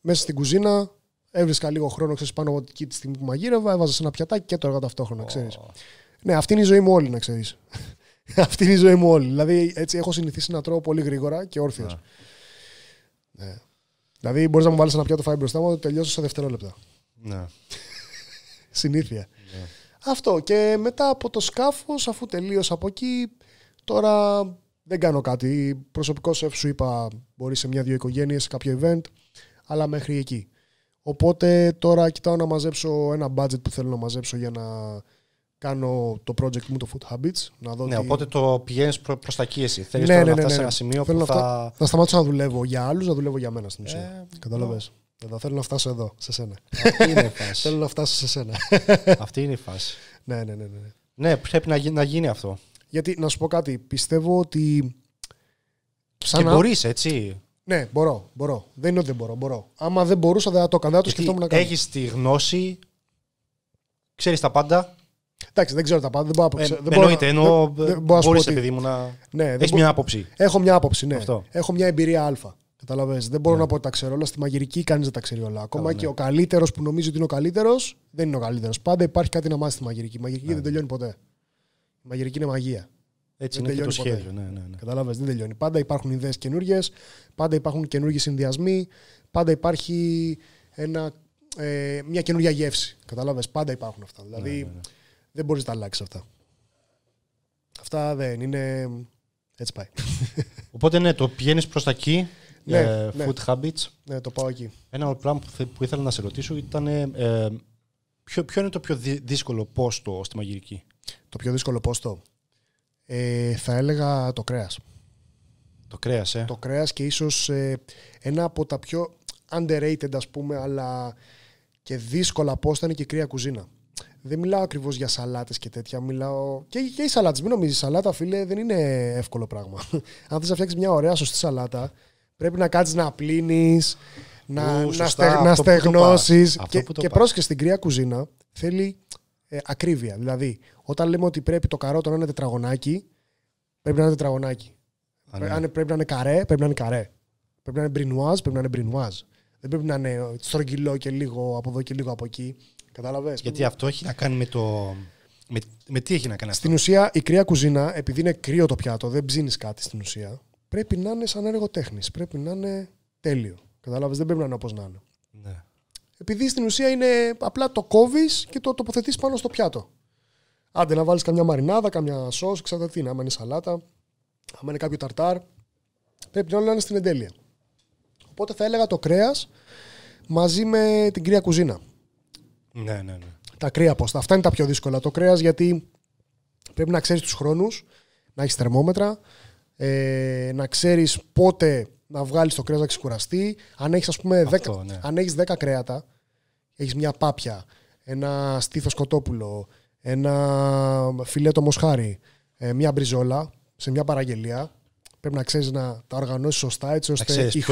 μέσα στην κουζίνα, έβρισκα λίγο χρόνο ξέρεις πάνω από εκεί τη στιγμή που μαγείρευα, έβαζα σε ένα πιατάκι και έτρωγα ταυτόχρονα, ξέρεις. Ναι, αυτή είναι η ζωή μου όλη, να ξέρεις. αυτή είναι η ζωή μου όλη. Δηλαδή έτσι έχω συνηθίσει να τρώω πολύ γρήγορα και όρθιος. Ναι. ναι. Δηλαδή μπορείς να μου βάλεις ένα πιάτο φάει μπροστά μου, το τελειώσω σε δευτερόλεπτα. Ναι. Συνήθεια. Αυτό και μετά από το σκάφος αφού τελείωσα από εκεί τώρα δεν κάνω κάτι. Προσωπικός σεφ σου είπα μπορεί σε μια-δυο οικογένειες, σε κάποιο event αλλά μέχρι εκεί. Οπότε τώρα κοιτάω να μαζέψω ένα budget που θέλω να μαζέψω για να κάνω το project μου, το Food Habits. Να δω ναι, τι... οπότε το πηγαίνεις προ προς τα εκεί εσύ. Θέλεις ναι, ναι, να ναι, φτάσεις σε ένα σημείο που θα... θα... να δουλεύω για άλλους, να δουλεύω για μένα στην ουσία. Ε, εδώ θέλω να φτάσω εδώ, σε σένα. Αυτή είναι η φάση. θέλω να φτάσω σε σένα. Αυτή είναι η φάση. Ναι, ναι, ναι. Ναι, ναι πρέπει να γίνει, να γίνει αυτό. Γιατί να σου πω κάτι, πιστεύω ότι. Ξανά... Και μπορείς, έτσι. Ναι, μπορώ, μπορώ. Δεν είναι ότι δεν μπορώ, μπορώ. Άμα δεν μπορούσα, δεν θα το έκανα. Δεν το σκεφτόμουν να κάνω. Έχεις τη γνώση, ξέρεις τα πάντα. Εντάξει, δεν ξέρω τα πάντα. Δεν μπορώ, ε, δεν μπορώ, εννοείται, εννοώ. Δεν, να. Ναι, Έχει μια άποψη. Έχω μια άποψη, ναι. Αυτό. Έχω μια εμπειρία Α. Κατάλαβες. Δεν μπορώ ναι. να πω ότι τα ξέρω όλα. Στη μαγειρική κανείς δεν τα ξέρει όλα. Ακόμα yeah, και ναι. ο καλύτερος που νομίζει ότι είναι ο καλύτερος δεν είναι ο καλύτερος. Πάντα υπάρχει κάτι να μάθει στη μαγειρική. Η μαγειρική ναι, δεν τελειώνει ποτέ. Η μαγειρική είναι μαγεία. Έτσι δεν είναι τελειώνει και το σχέδιο. Ναι, ναι, ναι. Κατάλαβες. Δεν τελειώνει. Πάντα υπάρχουν ιδέες καινούριε. Πάντα υπάρχουν καινούργιοι συνδυασμοί. Πάντα υπάρχει ένα, ε, μια καινούργια γεύση. Κατάλαβες. Πάντα υπάρχουν αυτά. Δηλαδή δεν μπορείς να τα αλλάξεις αυτά. Αυτά δεν είναι. Έτσι πάει. Οπότε ναι, το πηγαίνεις προς τα εκεί ναι, ε, ναι, food habits. Ναι, το πάω εκεί. Ένα πράγμα που, ήθελα να σε ρωτήσω ήταν ε, ποιο, είναι το πιο δύσκολο πόστο στη μαγειρική. Το πιο δύσκολο πόστο. Ε, θα έλεγα το κρέας. Το κρέας, ε. Το κρέας και ίσως ε, ένα από τα πιο underrated, ας πούμε, αλλά και δύσκολα πόστα είναι και η κρύα κουζίνα. Δεν μιλάω ακριβώς για σαλάτες και τέτοια, μιλάω και, οι σαλάτες. Μην νομίζεις, σαλάτα, φίλε, δεν είναι εύκολο πράγμα. Αν θες να φτιάξεις μια ωραία σωστή σαλάτα, Πρέπει να κάτσεις να πλύνει, να, να, Και, και στην κρύα κουζίνα θέλει ε, ακρίβεια. Δηλαδή, όταν λέμε ότι πρέπει το καρότο να είναι τετραγωνάκι, πρέπει να είναι τετραγωνάκι. Α, ναι. πρέπει να είναι καρέ, πρέπει να είναι καρέ. Πρέπει να είναι μπρινουάζ, πρέπει να είναι μπρινουάζ. Δεν πρέπει να είναι στρογγυλό και λίγο από εδώ και λίγο από εκεί. Κατάλαβες. Γιατί αυτό έχει να κάνει με το. Με, με τι έχει να κάνει αυτό. Στην ουσία, η κρύα κουζίνα, επειδή είναι κρύο το πιάτο, δεν ψήνεις κάτι στην ουσία πρέπει να είναι σαν έργο τέχνης. Πρέπει να είναι τέλειο. Κατάλαβες, δεν πρέπει να είναι όπως να είναι. Ναι. Επειδή στην ουσία είναι απλά το κόβεις και το τοποθετείς πάνω στο πιάτο. Άντε να βάλεις καμιά μαρινάδα, καμιά σο, ξέρετε τι είναι. Άμα είναι σαλάτα, άμα είναι κάποιο ταρτάρ. Πρέπει όλα να είναι στην εντέλεια. Οπότε θα έλεγα το κρέας μαζί με την κρύα κουζίνα. Ναι, ναι, ναι. Τα κρύα πώς. Αυτά είναι τα πιο δύσκολα. Το κρέας γιατί πρέπει να ξέρεις τους χρόνους, να έχεις θερμόμετρα, ε, να ξέρεις πότε να βγάλεις το κρέας να ξεκουραστεί. Αν έχεις, ας πούμε, 10, ναι. αν έχεις 10 κρέατα, έχεις μια πάπια, ένα στήθος κοτόπουλο, ένα φιλέτο μοσχάρι, ε, μια μπριζόλα σε μια παραγγελία, πρέπει να ξέρεις να τα οργανώσεις σωστά έτσι ώστε Η οι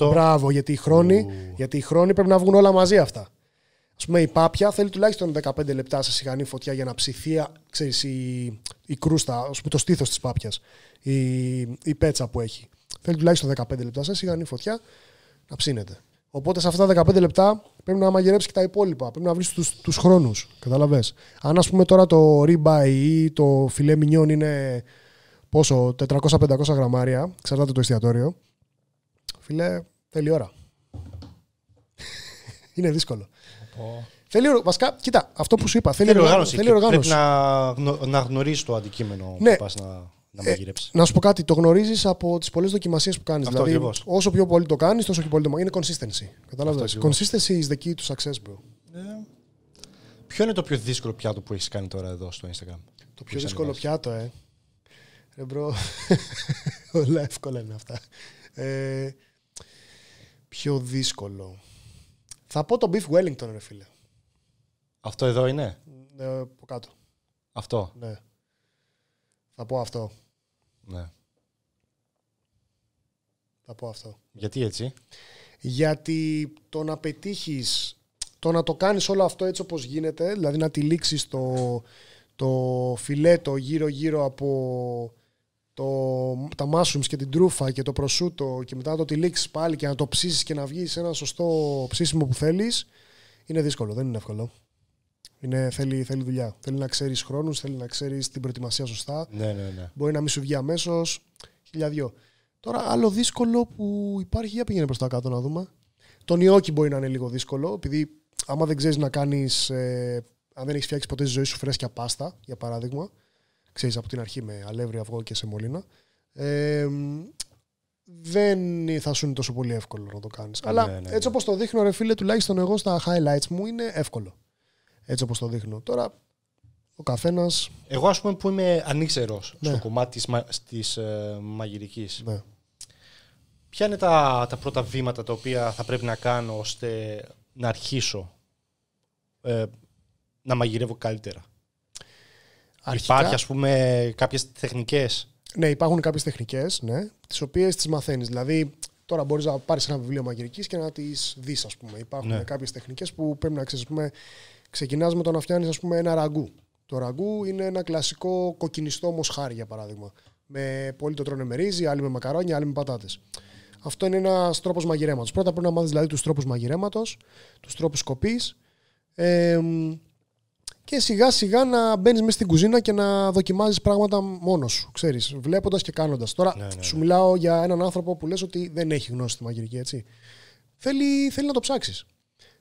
Μπράβο, γιατί η χρόνοι, γιατί η χρόνοι πρέπει να βγουν όλα μαζί αυτά. Ας πούμε, η πάπια θέλει τουλάχιστον 15 λεπτά σε σιγανή φωτιά για να ψηθεί ξέρεις, η, κρούστα, πούμε, το στήθος της πάπιά. η, η πέτσα που έχει. Θέλει τουλάχιστον 15 λεπτά σε σιγανή φωτιά να ψήνεται. Οπότε σε αυτά τα 15 λεπτά πρέπει να μαγειρέψει και τα υπόλοιπα. Πρέπει να βρεις τους χρόνους. Καταλαβέ. Αν ας πούμε τώρα το ρίμπα ή το φιλέ μινιόν είναι πόσο, 400-500 γραμμάρια, ξέρετε το εστιατόριο. Φιλέ, θέλει ώρα. είναι δύσκολο. Θέλει, βασικά, κοίτα, αυτό που σου είπα. Θέλει, θέλει οργάνωση. Πρέπει να, να γνωρίζεις το αντικείμενο που ναι. πας να, να μαγειρέψει. Ε, να σου πω κάτι, το γνωρίζεις από τις πολλές δοκιμασίες που κάνεις. Δηλαδή, όσο πιο πολύ το κάνεις, τόσο πιο πολύ το Είναι consistency. Κατάλαβες. Consistency is the key to success, bro. Ναι. Ποιο είναι το πιο δύσκολο πιάτο που έχεις κάνει τώρα εδώ στο Instagram. Το πιο δύσκολο πιάτο, ε. Ρε μπρο, όλα εύκολα είναι αυτά. Ε, πιο δύσκολο. Θα πω το Beef Wellington, ρε φίλε. Αυτό εδώ είναι. Ναι, από κάτω. Αυτό. Ναι. Θα πω αυτό. Ναι. Θα πω αυτό. Γιατί έτσι. Γιατί το να πετύχεις, το να το κάνεις όλο αυτό έτσι όπως γίνεται, δηλαδή να τυλίξει το, το φιλέτο γύρω-γύρω από το, τα mushrooms και την τρούφα και το προσούτο και μετά το τυλίξεις πάλι και να το ψήσεις και να βγεις ένα σωστό ψήσιμο που θέλεις είναι δύσκολο, δεν είναι εύκολο. Είναι, θέλει, θέλει δουλειά. Θέλει να ξέρεις χρόνους, θέλει να ξέρεις την προετοιμασία σωστά. Ναι, ναι, ναι. Μπορεί να μην σου βγει αμέσως. Χιλιαδιό. Τώρα άλλο δύσκολο που υπάρχει, για πήγαινε προς τα κάτω να δούμε. Το νιόκι μπορεί να είναι λίγο δύσκολο, επειδή άμα δεν ξέρεις να κάνεις, ε, αν δεν έχεις φτιάξει ποτέ στη ζωή σου φρέσκια πάστα, για παράδειγμα, ξέρεις, από την αρχή με αλεύρι, αυγό και σεμολίνα. Ε, δεν θα σου είναι τόσο πολύ εύκολο να το κάνεις. Ναι, Αλλά ναι, ναι. έτσι όπως το δείχνω ρε φίλε, τουλάχιστον εγώ στα highlights μου είναι εύκολο. Έτσι όπως το δείχνω. Τώρα ο καθένας. Εγώ ας πούμε που είμαι ανήξερος στο κομμάτι της μαγειρική. μαγειρικής. Ποια είναι τα, τα πρώτα βήματα τα οποία θα πρέπει να κάνω ώστε να αρχίσω ε, να μαγειρεύω καλύτερα. Αρχικά, Υπάρχει, ας πούμε, κάποιες τεχνικές. Ναι, υπάρχουν κάποιες τεχνικές, ναι, τις οποίες τις μαθαίνεις. Δηλαδή, τώρα μπορείς να πάρεις ένα βιβλίο μαγειρικής και να τις δεις, ας πούμε. Υπάρχουν ναι. κάποιες τεχνικές που πρέπει να ξέρεις, ας ξεκινάς με το να φτιάνεις, ας πούμε, ένα ραγκού. Το ραγκού είναι ένα κλασικό κοκκινιστό μοσχάρι, για παράδειγμα. Με, πολύ το τρώνε με ρύζι, άλλοι με μακαρόνια, άλλοι με πατάτες. Αυτό είναι ένας τρόπος μαγειρέματος. Πρώτα πρέπει να μάθεις δηλαδή τους τρόπους μαγειρέματος, τους τρόπους κοπή. Ε, και σιγά σιγά να μπαίνεις μέσα στην κουζίνα και να δοκιμάζεις πράγματα μόνος σου. Ξέρεις, βλέποντας και κάνοντας. Τώρα ναι, ναι, σου ναι. μιλάω για έναν άνθρωπο που λες ότι δεν έχει γνώση στη μαγειρική, έτσι. Θέλει, θέλει να το ψάξεις.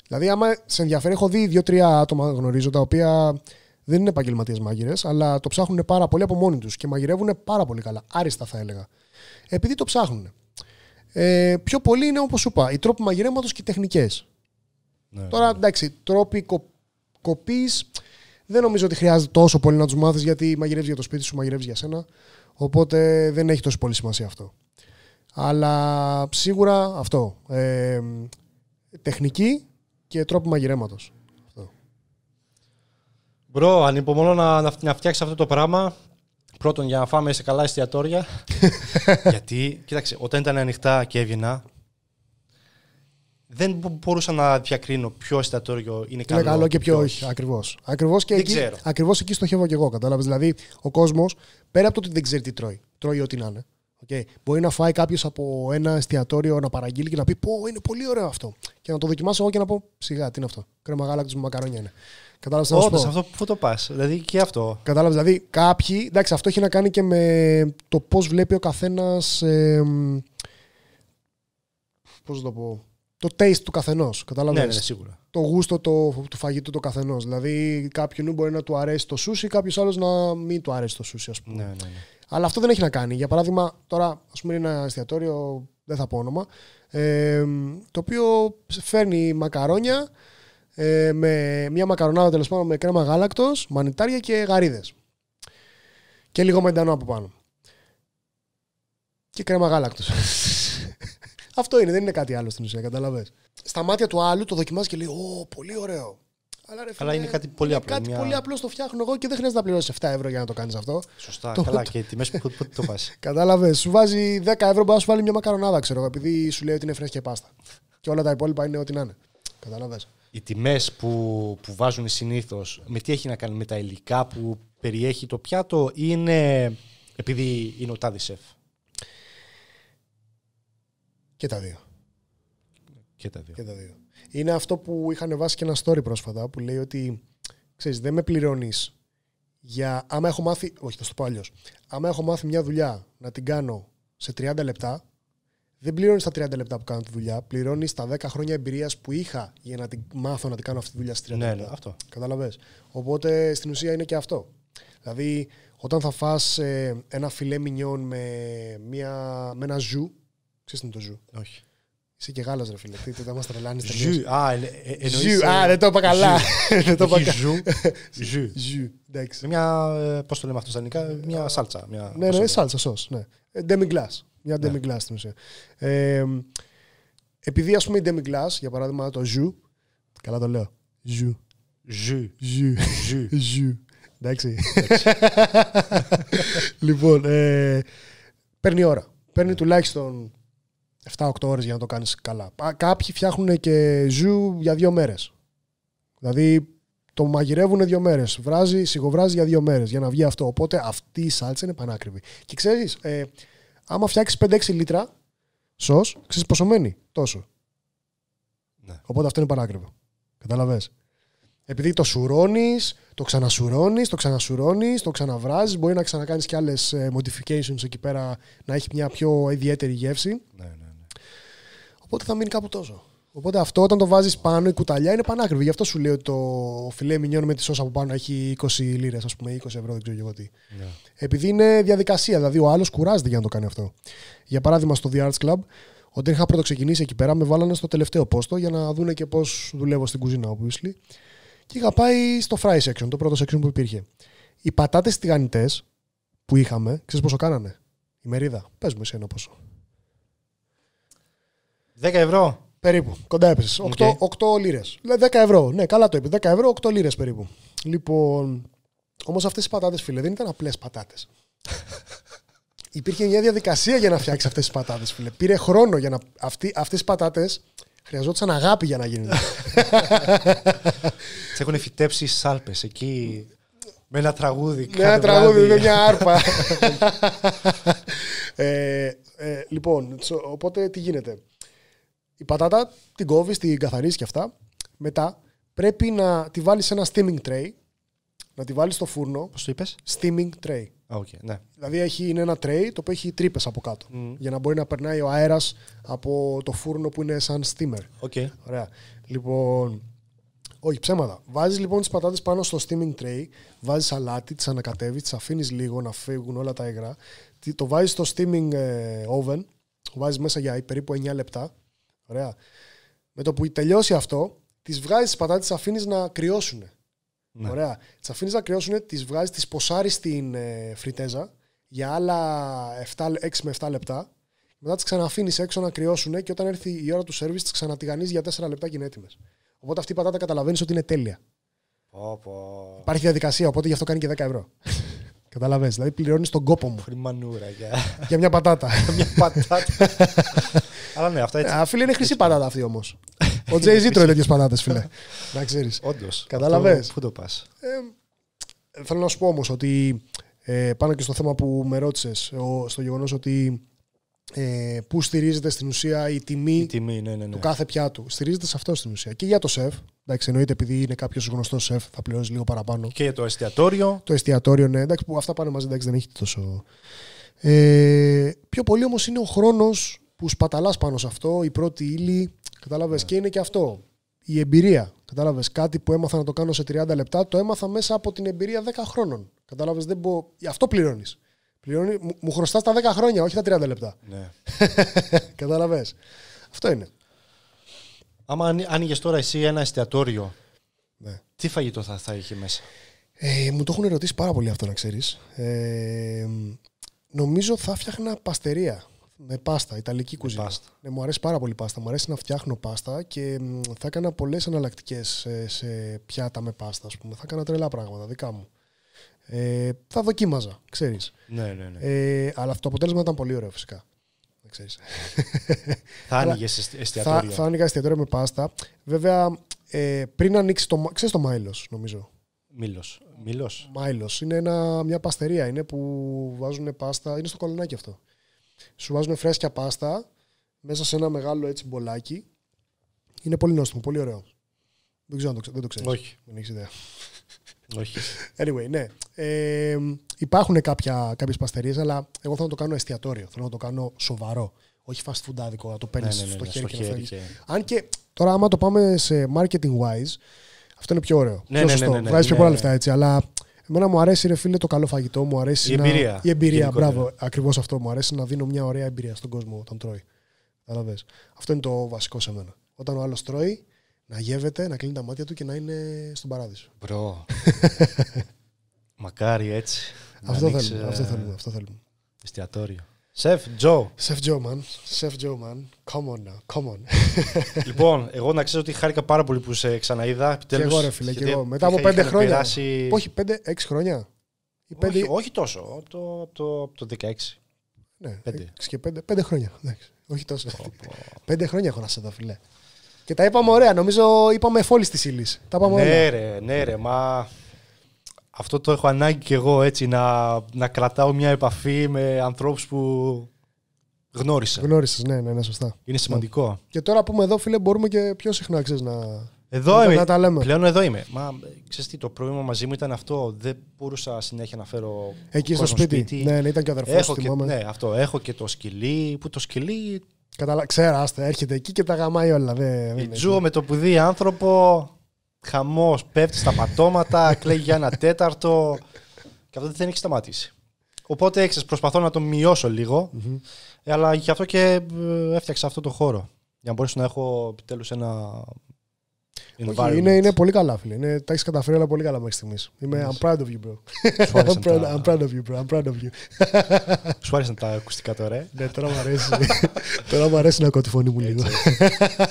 Δηλαδή, άμα σε ενδιαφέρει, έχω δει δύο-τρία άτομα γνωρίζω τα οποία δεν είναι επαγγελματίες μάγειρες, αλλά το ψάχνουν πάρα πολύ από μόνοι τους και μαγειρεύουν πάρα πολύ καλά. Άριστα θα έλεγα. Επειδή το ψάχνουν. Ε, πιο πολύ είναι όπως σου είπα, οι τρόποι μαγειρέματος και οι τεχνικές. Τώρα εντάξει, τρόποι κο- δεν νομίζω ότι χρειάζεται τόσο πολύ να τους μάθεις γιατί μαγειρεύεις για το σπίτι σου, μαγειρεύεις για σένα. Οπότε δεν έχει τόσο πολύ σημασία αυτό. Αλλά σίγουρα αυτό. Ε, τεχνική και τρόπο μαγειρέματος. Μπρο, ανυπομονώ να, να φτιάξεις αυτό το πράγμα. Πρώτον, για να φάμε σε καλά εστιατόρια. Γιατί, κοίταξε, όταν ήταν ανοιχτά και έβγαινα, δεν μπορούσα να διακρίνω ποιο εστιατόριο είναι καλό. Είναι καλό και ποιο όχι. Ακριβώς. Ακριβώς δεν εκεί, ξέρω. Ακριβώς εκεί στοχεύω και εγώ. Κατάλαβες. Δηλαδή, ο κόσμος πέρα από το ότι δεν ξέρει τι τρώει, τρώει ό,τι να είναι. Okay. Μπορεί να φάει κάποιος από ένα εστιατόριο να παραγγείλει και να πει: Πώ, είναι πολύ ωραίο αυτό. Και να το δοκιμάσω εγώ και να πω: Σιγά, τι είναι αυτό. Κρέμα γάλα με μακαρόνια είναι. Κατάλαβες να σου αυτό πού το πας. Δηλαδή και αυτό. Κατάλαβες. Δηλαδή κάποιοι. Εντάξει, αυτό έχει να κάνει και με το πώς βλέπει ο καθένας. Ε, πώ το πω το taste του καθενός. Καταλαβαίνετε. Ναι, ναι, ναι, σίγουρα. Το γούστο το, του φαγητού του καθενός. Δηλαδή, κάποιον μπορεί να του αρέσει το σούσι, κάποιο άλλο να μην του αρέσει το σούσι, ας πούμε. Ναι, ναι, ναι. Αλλά αυτό δεν έχει να κάνει. Για παράδειγμα, τώρα, ας πούμε, είναι ένα εστιατόριο, δεν θα πω όνομα, ε, το οποίο φέρνει μακαρόνια, ε, με μια μακαρονάδα τέλος πάντων με κρέμα γάλακτος, μανιτάρια και γαρίδες. Και λίγο μεντανό από πάνω. Και κρέμα γάλακτος. Αυτό είναι, δεν είναι κάτι άλλο στην ουσία, καταλαβες. Στα μάτια του άλλου το δοκιμάζεις και λέει Ω, πολύ ωραίο. Αλλά, ρε, φίλε, Αλλά είναι κάτι πολύ απλό. Κάτι μια... πολύ απλό το φτιάχνω εγώ και δεν χρειάζεται να πληρώσεις 7 ευρώ για να το κάνεις αυτό. Σωστά. Το, καλά, το... και τιμές που το βάζεις. Κατάλαβες. Σου βάζει 10 ευρώ μπορεί να σου βάλει μια μακαρονάδα, ξέρω εγώ, επειδή σου λέει ότι είναι φρέσκια πάστα. Και όλα τα υπόλοιπα είναι ό,τι να είναι. Κατάλαβες. Οι τιμές που, που βάζουν συνήθως, με τι έχει να κάνει με τα υλικά που περιέχει το πιάτο, είναι επειδή είναι ο τάδι και τα δύο. Και τα δύο. Και τα δύο. Είναι αυτό που είχαν βάσει και ένα story πρόσφατα που λέει ότι ξέρεις, δεν με πληρώνεις για. Άμα έχω μάθει. Όχι, θα σου το πω αλλιώς. Άμα έχω μάθει μια δουλειά να την κάνω σε 30 λεπτά, δεν πληρώνεις τα 30 λεπτά που κάνω τη δουλειά. Πληρώνεις τα 10 χρόνια εμπειρίας που είχα για να την μάθω να την κάνω αυτή τη δουλειά σε 30 ναι, λεπτά. Ναι, αυτό. Κατάλαβε. Οπότε στην ουσία είναι και αυτό. Δηλαδή, όταν θα φας ε, ένα φιλέ μινιόν με, με ένα ζου, Ξέρεις τι είναι το ζου. Όχι. Είσαι και Γάλλος ρε φίλε. Τι, τα μας τρελάνεις τελείως. Ε, ε, ζου. Α, ε, Ζου. Α, δεν το είπα καλά. Δεν το είπα καλά. Ζου. Ζου. Ζου. Εντάξει. Μια, πώς το λέμε αυτό στα ελληνικά, μια σάλτσα. ναι, ναι, σάλτσα, σως. Ναι. Demi glass. Μια demi ναι. glass στην ουσία. επειδή ας πούμε η demi glass, για παράδειγμα το ζου, καλά το λέω, ζου. Ζου. Ζου. Ζου. Εντάξει. λοιπόν, παίρνει ώρα. Παίρνει ναι. τουλάχιστον 7-8 ώρες για να το κάνεις καλά. Κάποιοι φτιάχνουν και ζου για δύο μέρες. Δηλαδή το μαγειρεύουν δύο μέρες. Βράζει, σιγοβράζει για δύο μέρες για να βγει αυτό. Οπότε αυτή η σάλτσα είναι πανάκριβη. Και ξέρεις, ε, άμα φτιάξεις 5-6 λίτρα σο, ξέρεις πόσο Τόσο. Ναι. Οπότε αυτό είναι πανάκριβο. Καταλαβέ. Επειδή το σουρώνεις, το ξανασουρώνεις, το ξανασουρώνεις, το ξαναβράζεις. Μπορεί να ξανακάνεις και άλλες ε, modifications εκεί πέρα να έχει μια πιο ιδιαίτερη γεύση. Ναι, ναι. Οπότε θα μείνει κάπου τόσο. Οπότε αυτό όταν το βάζεις πάνω, η κουταλιά είναι πανάκριβη. Γι' αυτό σου λέω ότι το φιλέ μινιόν με τη σώσα που πάνω έχει 20 λίρες, ας πούμε, 20 ευρώ, δεν ξέρω εγώ τι. Ναι. Επειδή είναι διαδικασία, δηλαδή ο άλλος κουράζεται για να το κάνει αυτό. Για παράδειγμα, στο The Arts Club, όταν είχα πρώτο ξεκινήσει εκεί πέρα, με βάλανε στο τελευταίο πόστο για να δούνε και πώς δουλεύω στην κουζίνα, obviously. Και είχα πάει στο fry section, το πρώτο section που υπήρχε. Οι πατάτες τηγανιτές που είχαμε, ξέρεις πόσο κάνανε. Η μερίδα. Πες μου εσένα πόσο. 10 ευρώ. Περίπου. Κοντά έπεσες. 8, okay. λίρε. 10 ευρώ. Ναι, καλά το είπε. 10 ευρώ, 8 λίρες περίπου. Λοιπόν. Όμως αυτές οι πατάτες, φίλε, δεν ήταν απλές πατάτες. Υπήρχε μια διαδικασία για να φτιάξεις αυτές τις πατάτες, φίλε. Πήρε χρόνο για να. Αυτές οι πατάτες χρειαζόταν αγάπη για να γίνουν Τι έχουν φυτέψει οι σάλπες εκεί. Με ένα τραγούδι. Με ένα τραγούδι, με μια άρπα. ε, ε, λοιπόν, οπότε τι γίνεται. Η πατάτα την κόβει, την καθαρίζει και αυτά. Μετά πρέπει να τη βάλεις σε ένα steaming tray. Να τη βάλεις στο φούρνο. Πώς το είπες? Steaming tray. Okay, ναι. Δηλαδή έχει, είναι ένα tray το οποίο έχει τρύπες από κάτω. Για να μπορεί να περνάει ο αέρας από το φούρνο που είναι σαν steamer. Okay. Ωραία. Λοιπόν. Όχι, ψέματα. Βάζεις λοιπόν τις πατάτες πάνω στο steaming tray, βάζεις αλάτι, τις ανακατεύεις, τις αφήνεις λίγο να φύγουν όλα τα υγρά. Το βάζεις στο steaming ε, oven, βάζεις μέσα για περίπου 9 λεπτά Ωραία. Με το που τελειώσει αυτό, τις βγάζεις τις πατάτες, τις αφήνεις να κρυώσουν. Ναι. Ωραία. Τις αφήνεις να κρυώσουν, τις βγάζεις, τις ποσάρεις στην ε, φριτέζα για άλλα 7, 6 με 7 λεπτά. Μετά τις ξαναφήνεις έξω να κρυώσουν και όταν έρθει η ώρα του σερβις, τις ξανατηγανείς για 4 λεπτά και είναι έτοιμες. Οπότε αυτή η πατάτα καταλαβαίνεις ότι είναι τέλεια. Υπάρχει διαδικασία, οπότε γι' αυτό κάνει και 10 ευρώ. Κατάλαβες. δηλαδή πληρώνεις τον κόπο μου. Χρυμανούρα για... για μια πατάτα. Για μια πατάτα. Αλλά ναι, αυτά έτσι. Φίλε, είναι χρυσή πατάτα αυτή όμως. Ο Τζέι Ζήτρο είναι τέτοιες πατάτες, φίλε. Να ξέρεις. Όντως. Κατάλαβες. Πού το πας. Ε, θέλω να σου πω όμως, ότι ε, πάνω και στο θέμα που με ρώτησες, στο γεγονός ότι ε, πού στηρίζεται στην ουσία η τιμή, η τιμή ναι, ναι, ναι. του κάθε πιάτου. Στηρίζεται σε αυτό στην ουσία. Και για το σεφ, Εντάξει, εννοείται επειδή είναι κάποιος γνωστός σεφ, θα πληρώνεις λίγο παραπάνω. Και το εστιατόριο. Το εστιατόριο, ναι. Εντάξει, που αυτά πάνε μαζί, εντάξει, δεν έχει τόσο. Ε, πιο πολύ όμως είναι ο χρόνος που σπαταλάς πάνω σε αυτό, η πρώτη ύλη. Κατάλαβες. Yeah. Ναι. Και είναι και αυτό. Η εμπειρία. Κατάλαβες. Κάτι που έμαθα να το κάνω σε 30 λεπτά, το έμαθα μέσα από την εμπειρία 10 χρόνων. Κατάλαβες. Δεν μπο... Αυτό πληρώνεις. Μου χρωστάς τα 10 χρόνια, όχι τα 30 λεπτά. Ναι. Yeah. Κατάλαβες. Αυτό είναι. Άμα άνοιγες τώρα εσύ ένα εστιατόριο, ναι. τι φαγητό θα, θα είχε μέσα. Ε, μου το έχουν ερωτήσει πάρα πολύ αυτό να ξέρεις. Ε, νομίζω θα φτιάχνα παστερία με πάστα, ιταλική κουζίνα. Πάστα. Ναι, μου αρέσει πάρα πολύ πάστα. Μου αρέσει να φτιάχνω πάστα και θα έκανα πολλές εναλλακτικές σε, πιάτα με πάστα, ας πούμε. Θα έκανα τρελά πράγματα δικά μου. Ε, θα δοκίμαζα, ξέρεις. Ναι, ναι, ναι. Ε, αλλά αυτό το αποτέλεσμα ήταν πολύ ωραίο φυσικά θα άνοιγε εστιατόριο. Θα, θα άνοιγα εστιατόριο με πάστα. Βέβαια, ε, πριν ανοίξεις το. ξέρεις το Μάιλος, νομίζω. Μήλος. Μήλος. Μάιλος. Είναι μια παστερία. Είναι που βάζουν πάστα. Είναι στο κολονάκι αυτό. Σου βάζουν φρέσκια πάστα μέσα σε ένα μεγάλο έτσι μπολάκι. Είναι πολύ νόστιμο, πολύ ωραίο. Δεν ξέρω αν το, δεν το ξέρεις. Όχι. Δεν έχεις ιδέα. Όχι. Anyway, ναι. Ε, υπάρχουν κάποιες παστερίες, αλλά εγώ θέλω να το κάνω εστιατόριο. Θέλω να το κάνω σοβαρό. Όχι fast food άδικο, να το παίρνεις ναι, ναι, ναι, στο ναι, χέρι και, χέρι και... Αν και τώρα, άμα το πάμε σε marketing wise, αυτό είναι πιο ωραίο. Ναι, πιο ναι, σωστό. Ναι, ναι, ναι πιο πολλά λεφτά έτσι, αλλά Εμένα μου αρέσει, ρε φίλε, το καλό φαγητό. Μου αρέσει η να... εμπειρία. Η εμπειρία, μπράβο. Ακριβώς αυτό. Μου αρέσει να δίνω μια ωραία εμπειρία στον κόσμο όταν τρώει. Αυτό είναι το βασικό σε μένα. Όταν ο άλλος τρώει, να γεύεται, να κλείνει τα μάτια του και να είναι στον παράδεισο. Μπρο. Μακάρι έτσι. Αυτό, θέλουμε, αυτό ε, θέλουμε, αυτό θέλουμε. Εστιατόριο. Σεφ Τζο. Σεφ Τζο, man. Σεφ Τζο, man. Come on now. Come on. λοιπόν, εγώ να ξέρω ότι χάρηκα πάρα πολύ που σε ξαναείδα. Επιτέλους, και εγώ, ρε φίλε, και εγώ. Μετά από πέντε χρόνια. Περάσει... Όχι, πέντε, έξι χρόνια. Όχι, πέντε... όχι, τόσο. το, από το, το 16. Ναι, 5. και 5, πέντε χρόνια. όχι τόσο. Oh, πέντε χρόνια έχω να σε δω, φίλε. Και τα είπαμε ωραία. Νομίζω είπαμε φόλης της ύλης. Τα είπαμε ναι, ωραία. Ρε, ναι, ρε, μα αυτό το έχω ανάγκη κι εγώ έτσι να, να κρατάω μια επαφή με ανθρώπους που γνώρισα. Γνώρισες, ναι, ναι, ναι, σωστά. Είναι σημαντικό. Ναι. Και τώρα που είμαι εδώ, φίλε, μπορούμε και πιο συχνά ξέρεις, να. Εδώ να, είμαι. τα λέμε. Πλέον εδώ είμαι. Μα ξέρεις τι, το πρόβλημα μαζί μου ήταν αυτό. Δεν μπορούσα συνέχεια να φέρω. Εκεί στο σπίτι. σπίτι. Ναι, ναι, ήταν και ο Ναι, αυτό. Έχω και το σκυλί. Που το σκυλί Καταλα... Ξέρω, έρχεται εκεί και τα γαμάει όλα. Δε, η με το που δει άνθρωπο, χαμός, πέφτει στα πατώματα, κλαίει για ένα τέταρτο. και αυτό δεν έχει σταματήσει. Οπότε προσπαθώ να το μειώσω λίγο, ε, αλλά γι' αυτό και ε, έφτιαξα αυτό το χώρο. Για να μπορέσω να έχω επιτέλους ένα είναι, είναι πολύ καλά, φίλε. Είναι, τα έχεις καταφέρει όλα πολύ καλά μέχρι στιγμής. Είμαι I'm proud of you, bro. I'm, proud, I'm proud of you, bro. I'm proud of you. Σου άρεσαν τα ακουστικά τώρα. Ε? ναι, τώρα μου αρέσει. τώρα μου αρέσει να ακούω τη φωνή μου λίγο.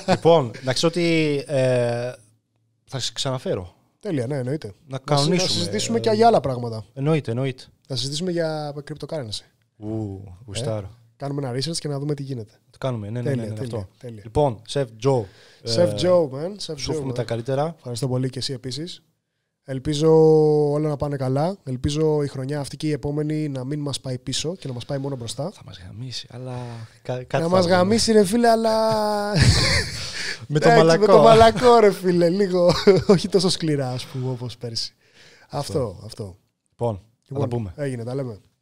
λοιπόν, να ξέρω ότι ε, θα σα ξαναφέρω. Τέλεια, ναι, εννοείται. Να, να συζητήσουμε ε, και για άλλα πράγματα. Εννοείται, εννοείται. Να συζητήσουμε για cryptocurrency. Ου, γουστάρω. Ε, κάνουμε ένα research και να δούμε τι γίνεται. Το κάνουμε, ναι, ναι, ναι τέλεια, ναι, ναι, ναι τέλεια, αυτό. Τέλεια. Λοιπόν, Chef Joe. Ε, Chef ε, Joe, man. Chef σου εύχομαι τα καλύτερα. Ευχαριστώ πολύ και εσύ επίσης. Ελπίζω όλα να πάνε καλά. Ελπίζω η χρονιά αυτή και η επόμενη να μην μας πάει πίσω και να μας πάει μόνο μπροστά. Θα μας γαμίσει, αλλά. Κά, κάτι να μα γαμίσει, ρε φίλε, αλλά. με το μαλακό. με το μαλακό, ρε φίλε, λίγο. Όχι τόσο σκληρά, ας πούμε, όπως πέρσι. Αυτό, αυτό. Λοιπόν, λοιπόν, θα τα πούμε. Έγινε, τα λέμε.